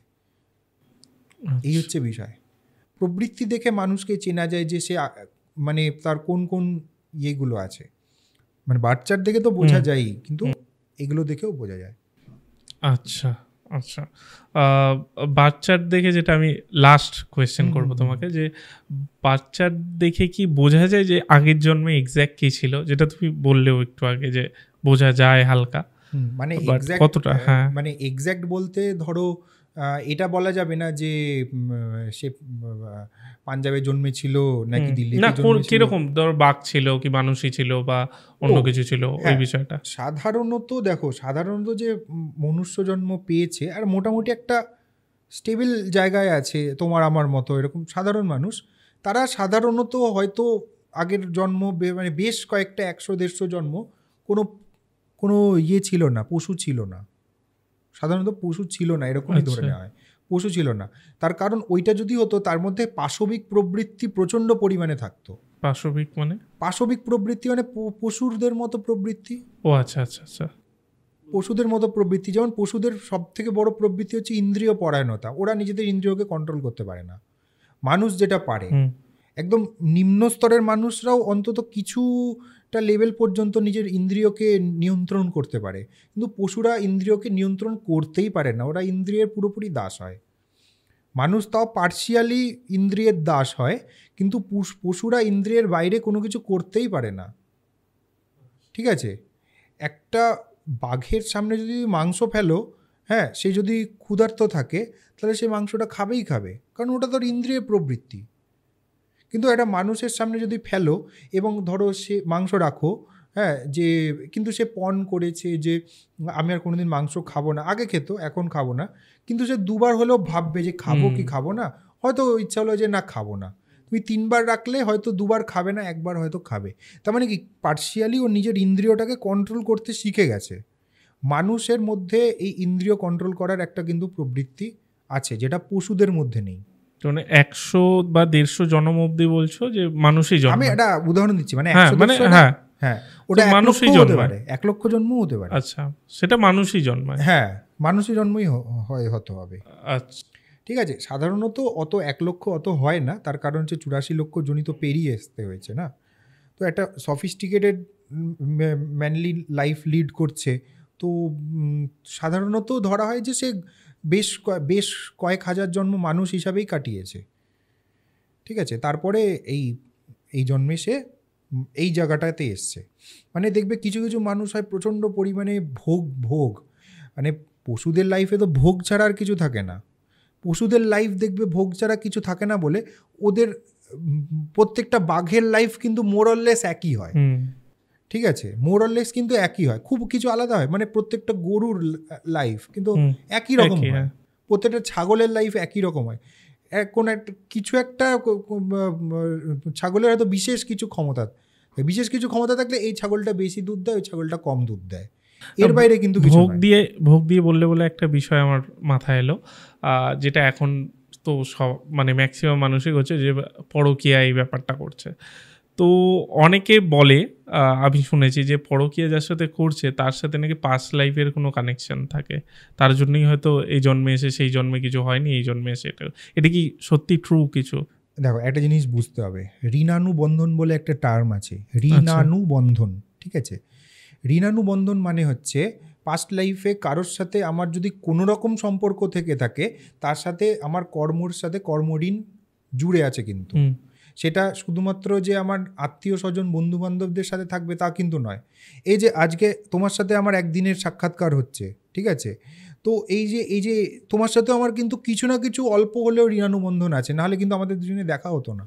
এই আচ্ছা। হচ্ছে বিষয় প্রবৃত্তি দেখে মানুষকে চেনা যায় যে সে মানে তার কোন কোন ইয়েগুলো আছে মানে বাচ্চার দেখে তো বোঝা যায় কিন্তু এগুলো দেখেও বোঝা যায় আচ্ছা আচ্ছা বাচ্চার দেখে যেটা আমি লাস্ট কোয়েশ্চেন করবো তোমাকে যে বাচ্চার দেখে কি বোঝা যায় যে আগের জন্মে এক্স্যাক্ট কী ছিল যেটা তুমি বললেও একটু আগে যে বোঝা যায় হালকা মানে কতটা হ্যাঁ মানে এক্স্যাক্ট বলতে ধরো এটা বলা যাবে না যে সে পাঞ্জাবে জন্মেছিল নাকি দিল্লি না কিরকম ধর বাঘ ছিল কি মানুষই ছিল বা অন্য কিছু ছিল ওই হ্যাঁ। বিষয়টা সাধারণত দেখো সাধারণত যে মনুষ্য জন্ম পেয়েছে আর মোটামুটি একটা স্টেবল জায়গায় আছে তোমার আমার মতো এরকম সাধারণ মানুষ তারা সাধারণত হয়তো আগের জন্ম মানে বেশ কয়েকটা একশো দেড়শো জন্ম কোনো কোনো ইয়ে ছিল না পশু ছিল না সাধারণত পশু ছিল না এরকমই ধরে আচ্ছা। নেওয়া হয় পশু ছিল না তার কারণ ওইটা যদি হতো তার মধ্যে পাশবিক প্রবৃত্তি প্রচণ্ড পরিমাণে থাকতো পাশবিক মানে পাশবিক প্রবৃত্তি মানে পশুদের মতো প্রবৃত্তি ও আচ্ছা আচ্ছা আচ্ছা পশুদের মতো প্রবৃত্তি যেমন পশুদের সব থেকে বড় প্রবৃত্তি হচ্ছে ইন্দ্রিয় পরায়ণতা ওরা নিজেদের ইন্দ্রিয়কে কন্ট্রোল করতে পারে না মানুষ যেটা পারে একদম নিম্ন স্তরের মানুষরাও অন্তত কিছুটা লেভেল পর্যন্ত নিজের ইন্দ্রিয়কে নিয়ন্ত্রণ করতে পারে কিন্তু পশুরা ইন্দ্রিয়কে নিয়ন্ত্রণ করতেই পারে না ওরা ইন্দ্রিয়ের পুরোপুরি দাস হয় মানুষ তাও পার্শিয়ালি ইন্দ্রিয়ের দাস হয় কিন্তু পশুরা ইন্দ্রিয়ের বাইরে কোনো কিছু করতেই পারে না ঠিক আছে একটা বাঘের সামনে যদি মাংস ফেলো হ্যাঁ সে যদি ক্ষুধার্ত থাকে তাহলে সে মাংসটা খাবেই খাবে কারণ ওটা তোর ইন্দ্রিয় প্রবৃত্তি কিন্তু একটা মানুষের সামনে যদি ফেলো এবং ধরো সে মাংস রাখো হ্যাঁ যে কিন্তু সে পণ করেছে যে আমি আর কোনোদিন মাংস খাবো না আগে খেতো এখন খাবো না কিন্তু সে দুবার হলেও ভাববে যে খাবো কি খাবো না হয়তো ইচ্ছা হলো যে না খাবো না তুমি তিনবার রাখলে হয়তো দুবার খাবে না একবার হয়তো খাবে তার মানে কি পার্সিয়ালি ও নিজের ইন্দ্রিয়টাকে কন্ট্রোল করতে শিখে গেছে মানুষের মধ্যে এই ইন্দ্রিয় কন্ট্রোল করার একটা কিন্তু প্রবৃত্তি আছে যেটা পশুদের মধ্যে নেই মানে একশো বা দেড়শো জনম অব্দি বলছো যে মানুষই জন্ম আমি একটা উদাহরণ দিচ্ছি মানে হ্যাঁ মানে হ্যাঁ হ্যাঁ ওটা মানুষই পারে এক লক্ষ জন্ম হতে পারে আচ্ছা সেটা মানুষই জন্মায় হ্যাঁ মানুষই জন্মই হয় হতে হবে আচ্ছা ঠিক আছে সাধারণত অত এক লক্ষ অত হয় না তার কারণ হচ্ছে চুরাশি লক্ষ জনিত পেরিয়ে আসতে হয়েছে না তো একটা সফিস্টিকেটেড ম্যানলি লাইফ লিড করছে তো সাধারণত ধরা হয় যে সে বেশ বেশ কয়েক হাজার জন্ম মানুষ হিসাবেই কাটিয়েছে ঠিক আছে তারপরে এই এই জন্মে সে এই জায়গাটাতে এসছে মানে দেখবে কিছু কিছু মানুষ হয় প্রচণ্ড পরিমাণে ভোগ ভোগ মানে পশুদের লাইফে তো ভোগ ছাড়া আর কিছু থাকে না পশুদের লাইফ দেখবে ভোগ ছাড়া কিছু থাকে না বলে ওদের প্রত্যেকটা বাঘের লাইফ কিন্তু মোরললেস একই হয় ঠিক আছে মোরাললেস কিন্তু একই হয় খুব কিছু আলাদা হয় মানে প্রত্যেকটা গরুর লাইফ কিন্তু হ্যাঁ। একই রকম হয় প্রত্যেকটা ছাগলের লাইফ একই রকম হয় কোন একটা কিছু একটা ছাগলের হয়তো বিশেষ কিছু ক্ষমতা বিশেষ কিছু ক্ষমতা থাকলে এই ছাগলটা বেশি দুধ দেয় ওই ছাগলটা কম দুধ দেয় এর বাইরে কিন্তু ভোগ দিয়ে ভোগ দিয়ে বললে বলে একটা বিষয় আমার মাথায় এলো যেটা এখন তো সব মানে ম্যাক্সিমাম মানুষই হচ্ছে যে পরকিয়া এই ব্যাপারটা করছে তো অনেকে বলে আমি শুনেছি যে পরকীয়া যার সাথে করছে তার সাথে নাকি পাস্ট লাইফের কোনো কানেকশন থাকে তার জন্যই হয়তো এই জন্মে এসে সেই জন্মে কিছু হয়নি এই জন্মে এসে এটা এটা কি সত্যি ট্রু কিছু দেখো একটা জিনিস বুঝতে হবে ঋণানুবন্ধন বন্ধন বলে একটা টার্ম আছে ঋণানু বন্ধন ঠিক আছে ঋণানুবন্ধন বন্ধন মানে হচ্ছে পাস্ট লাইফে কারোর সাথে আমার যদি কোনো রকম সম্পর্ক থেকে থাকে তার সাথে আমার কর্মর সাথে কর্মঋণ জুড়ে আছে কিন্তু সেটা শুধুমাত্র যে আমার আত্মীয় স্বজন বন্ধুবান্ধবদের সাথে থাকবে তা কিন্তু নয় এই যে আজকে তোমার সাথে আমার একদিনের সাক্ষাৎকার হচ্ছে ঠিক আছে তো এই যে এই যে তোমার সাথে আমার কিন্তু কিছু না কিছু অল্প হলেও ঋণানুবন্ধন আছে নাহলে কিন্তু আমাদের দুজনে দেখা হতো না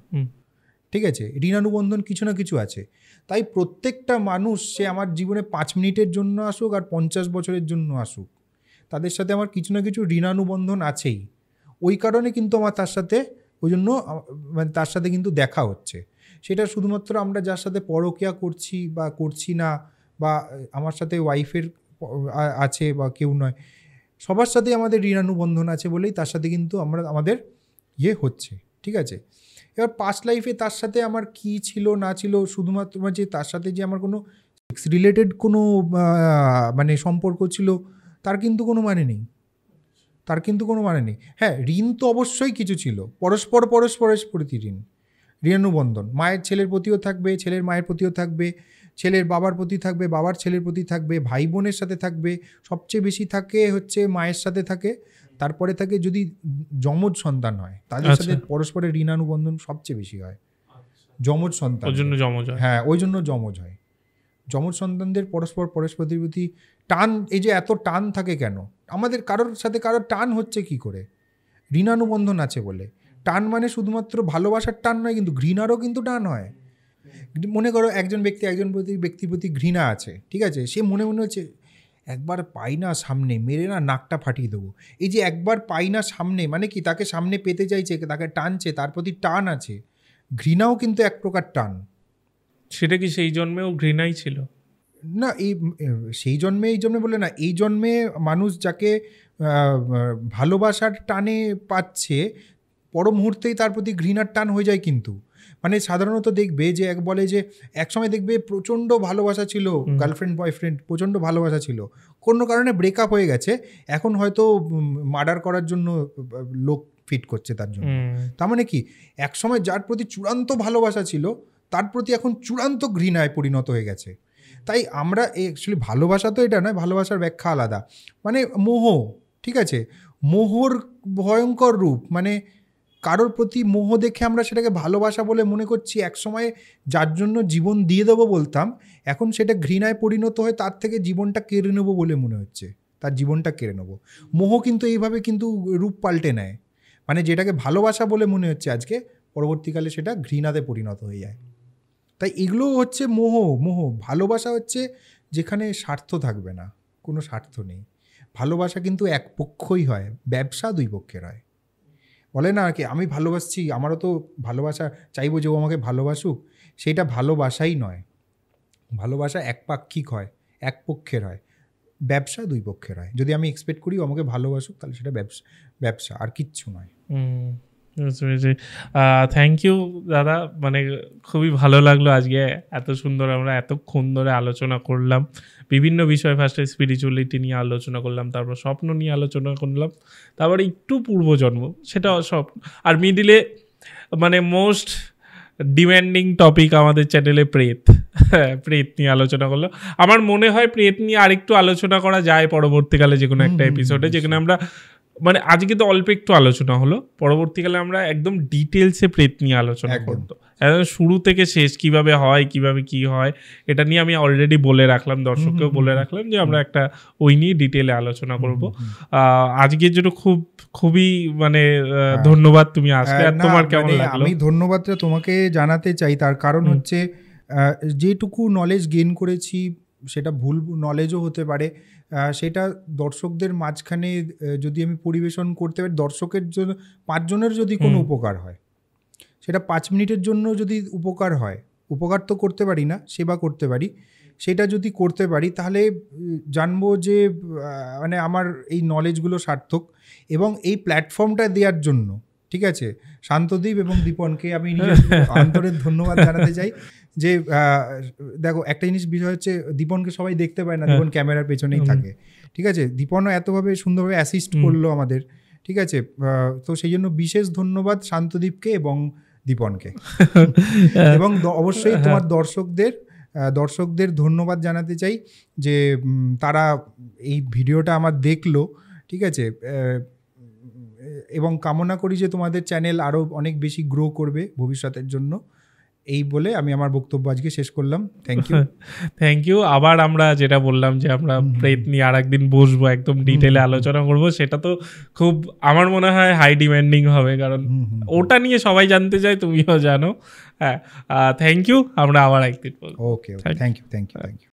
ঠিক আছে ঋণানুবন্ধন কিছু না কিছু আছে তাই প্রত্যেকটা মানুষ সে আমার জীবনে পাঁচ মিনিটের জন্য আসুক আর পঞ্চাশ বছরের জন্য আসুক তাদের সাথে আমার কিছু না কিছু ঋণানুবন্ধন আছেই ওই কারণে কিন্তু আমার তার সাথে ওই জন্য মানে তার সাথে কিন্তু দেখা হচ্ছে সেটা শুধুমাত্র আমরা যার সাথে পরকিয়া করছি বা করছি না বা আমার সাথে ওয়াইফের আছে বা কেউ নয় সবার সাথে আমাদের ঋণানুবন্ধন আছে বলেই তার সাথে কিন্তু আমরা আমাদের ইয়ে হচ্ছে ঠিক আছে এবার পাস্ট লাইফে তার সাথে আমার কি ছিল না ছিল শুধুমাত্র যে তার সাথে যে আমার কোনো সেক্স রিলেটেড কোনো মানে সম্পর্ক ছিল তার কিন্তু কোনো মানে নেই তার কিন্তু কোনো মানে নেই হ্যাঁ ঋণ তো অবশ্যই কিছু ছিল পরস্পর পরস্পরের প্রতি ঋণ ঋণানুবন্ধন মায়ের ছেলের প্রতিও থাকবে ছেলের মায়ের প্রতিও থাকবে ছেলের বাবার প্রতি থাকবে বাবার ছেলের প্রতি থাকবে ভাই বোনের সাথে থাকবে সবচেয়ে বেশি থাকে হচ্ছে মায়ের সাথে থাকে তারপরে থাকে যদি যমজ সন্তান হয় তাদের আচ্ছা। সাথে পরস্পরের ঋণানুবন্ধন সবচেয়ে বেশি হয় যমজ সন্তান হ্যাঁ ওই জন্য যমজ হয় যমজ সন্তানদের পরস্পর পরস্পরের প্রতি টান এই যে এত টান থাকে কেন আমাদের কারোর সাথে কারোর টান হচ্ছে কি করে ঋণানুবন্ধন আছে বলে টান মানে শুধুমাত্র ভালোবাসার টান নয় কিন্তু ঘৃণারও কিন্তু টান হয় মনে করো একজন ব্যক্তি একজন প্রতি ব্যক্তির প্রতি ঘৃণা আছে ঠিক আছে সে মনে মনে হচ্ছে একবার পাই না সামনে মেরে না নাকটা ফাটিয়ে দেবো এই যে একবার পাই না সামনে মানে কি তাকে সামনে পেতে চাইছে তাকে টানছে তার প্রতি টান আছে ঘৃণাও কিন্তু এক প্রকার টান সেটা কি সেই জন্মেও ঘৃণাই ছিল না এই সেই জন্মে এই জন্মে বলে না এই জন্মে মানুষ যাকে ভালোবাসার টানে পাচ্ছে পর মুহূর্তেই তার প্রতি ঘৃণার টান হয়ে যায় কিন্তু মানে সাধারণত দেখবে যে এক বলে যে একসময় দেখবে প্রচণ্ড ভালোবাসা ছিল গার্লফ্রেন্ড বয়ফ্রেন্ড প্রচণ্ড ভালোবাসা ছিল কোনো কারণে ব্রেকআপ হয়ে গেছে এখন হয়তো মার্ডার করার জন্য লোক ফিট করছে তার জন্য তার মানে কি একসময় যার প্রতি চূড়ান্ত ভালোবাসা ছিল তার প্রতি এখন চূড়ান্ত ঘৃণায় পরিণত হয়ে গেছে তাই আমরা অ্যাকচুয়ালি ভালোবাসা তো এটা নয় ভালোবাসার ব্যাখ্যা আলাদা মানে মোহ ঠিক আছে মোহর ভয়ঙ্কর রূপ মানে কারোর প্রতি মোহ দেখে আমরা সেটাকে ভালোবাসা বলে মনে করছি একসময় যার জন্য জীবন দিয়ে দেবো বলতাম এখন সেটা ঘৃণায় পরিণত হয়ে তার থেকে জীবনটা কেড়ে নেবো বলে মনে হচ্ছে তার জীবনটা কেড়ে নেবো মোহ কিন্তু এইভাবে কিন্তু রূপ পাল্টে নেয় মানে যেটাকে ভালোবাসা বলে মনে হচ্ছে আজকে পরবর্তীকালে সেটা ঘৃণাতে পরিণত হয়ে যায় তাই এগুলো হচ্ছে মোহ মোহ ভালোবাসা হচ্ছে যেখানে স্বার্থ থাকবে না কোনো স্বার্থ নেই ভালোবাসা কিন্তু এক পক্ষই হয় ব্যবসা দুই পক্ষের হয় বলে না কি আমি ভালোবাসছি আমারও তো ভালোবাসা চাইবো যে ও আমাকে ভালোবাসুক সেটা ভালোবাসাই নয় ভালোবাসা একপাক্ষিক হয় এক পক্ষের হয় ব্যবসা দুই পক্ষের হয় যদি আমি এক্সপেক্ট করি আমাকে ভালোবাসুক তাহলে সেটা ব্যবসা ব্যবসা আর কিচ্ছু নয় থ্যাংক ইউ দাদা মানে খুবই ভালো লাগলো আজকে এত সুন্দর আমরা এতক্ষণ ধরে আলোচনা করলাম বিভিন্ন বিষয় ফার্স্টে স্পিরিচুয়ালিটি নিয়ে আলোচনা করলাম তারপর স্বপ্ন নিয়ে আলোচনা করলাম তারপর একটু পূর্বজন্ম সেটা সব আর মিডিলে মানে মোস্ট ডিম্যান্ডিং টপিক আমাদের চ্যানেলে প্রেত প্রেত নিয়ে আলোচনা করলো আমার মনে হয় প্রেত নিয়ে আরেকটু আলোচনা করা যায় পরবর্তীকালে যে কোনো একটা এপিসোডে যেখানে আমরা মানে আজকে তো অল্প একটু আলোচনা হলো পরবর্তীকালে আমরা একদম ডিটেলসে প্রেত নিয়ে আলোচনা করতো শুরু থেকে শেষ কিভাবে হয় কিভাবে কি হয় এটা নিয়ে আমি অলরেডি বলে রাখলাম দর্শককেও বলে রাখলাম যে আমরা একটা ওই নিয়ে ডিটেলে আলোচনা করবো আজকের জন্য খুব খুবই মানে হ্যাঁ। ধন্যবাদ তুমি হ্যাঁ, আসলে আর তোমার মানে কেমন লাগলো আমি ধন্যবাদটা তোমাকে জানাতে চাই তার কারণ হচ্ছে যেটুকু নলেজ গেন করেছি সেটা ভুল নলেজও হতে পারে সেটা দর্শকদের মাঝখানে যদি আমি পরিবেশন করতে পারি দর্শকের জন্য পাঁচজনের যদি কোনো উপকার হয় সেটা পাঁচ মিনিটের জন্য যদি উপকার হয় উপকার তো করতে পারি না সেবা করতে পারি সেটা যদি করতে পারি তাহলে জানবো যে মানে আমার এই নলেজগুলো সার্থক এবং এই প্ল্যাটফর্মটা দেওয়ার জন্য ঠিক আছে শান্তদ্বীপ এবং দীপনকে আমি আন্তরের ধন্যবাদ জানাতে চাই যে দেখো একটা জিনিস বিষয় হচ্ছে দীপনকে সবাই দেখতে পায় না হ্যাঁ। দীপন ক্যামেরার পেছনেই থাকে ঠিক আছে দীপনও এতভাবে সুন্দরভাবে অ্যাসিস্ট করলো আমাদের ঠিক আছে তো সেই জন্য বিশেষ ধন্যবাদ শান্তদ্বীপকে এবং দীপনকে এবং অবশ্যই হ্যাঁ। তোমার দর্শকদের দর্শকদের ধন্যবাদ জানাতে চাই যে তারা এই ভিডিওটা আমার দেখলো ঠিক আছে এবং কামনা করি যে তোমাদের চ্যানেল আরও অনেক বেশি গ্রো করবে ভবিষ্যতের জন্য এই বলে আমি আমার বক্তব্য আজকে শেষ করলাম থ্যাংক ইউ থ্যাংক ইউ আবার আমরা যেটা বললাম যে আমরা প্রেত নিয়ে আর একদিন বসবো একদম ডিটেলে আলোচনা করব সেটা তো খুব আমার মনে হয় হাই ডিমান্ডিং হবে কারণ ওটা নিয়ে সবাই জানতে চায় তুমিও জানো হ্যাঁ থ্যাংক ইউ আমরা আবার একদিন বলবো okay thank you thank you thank you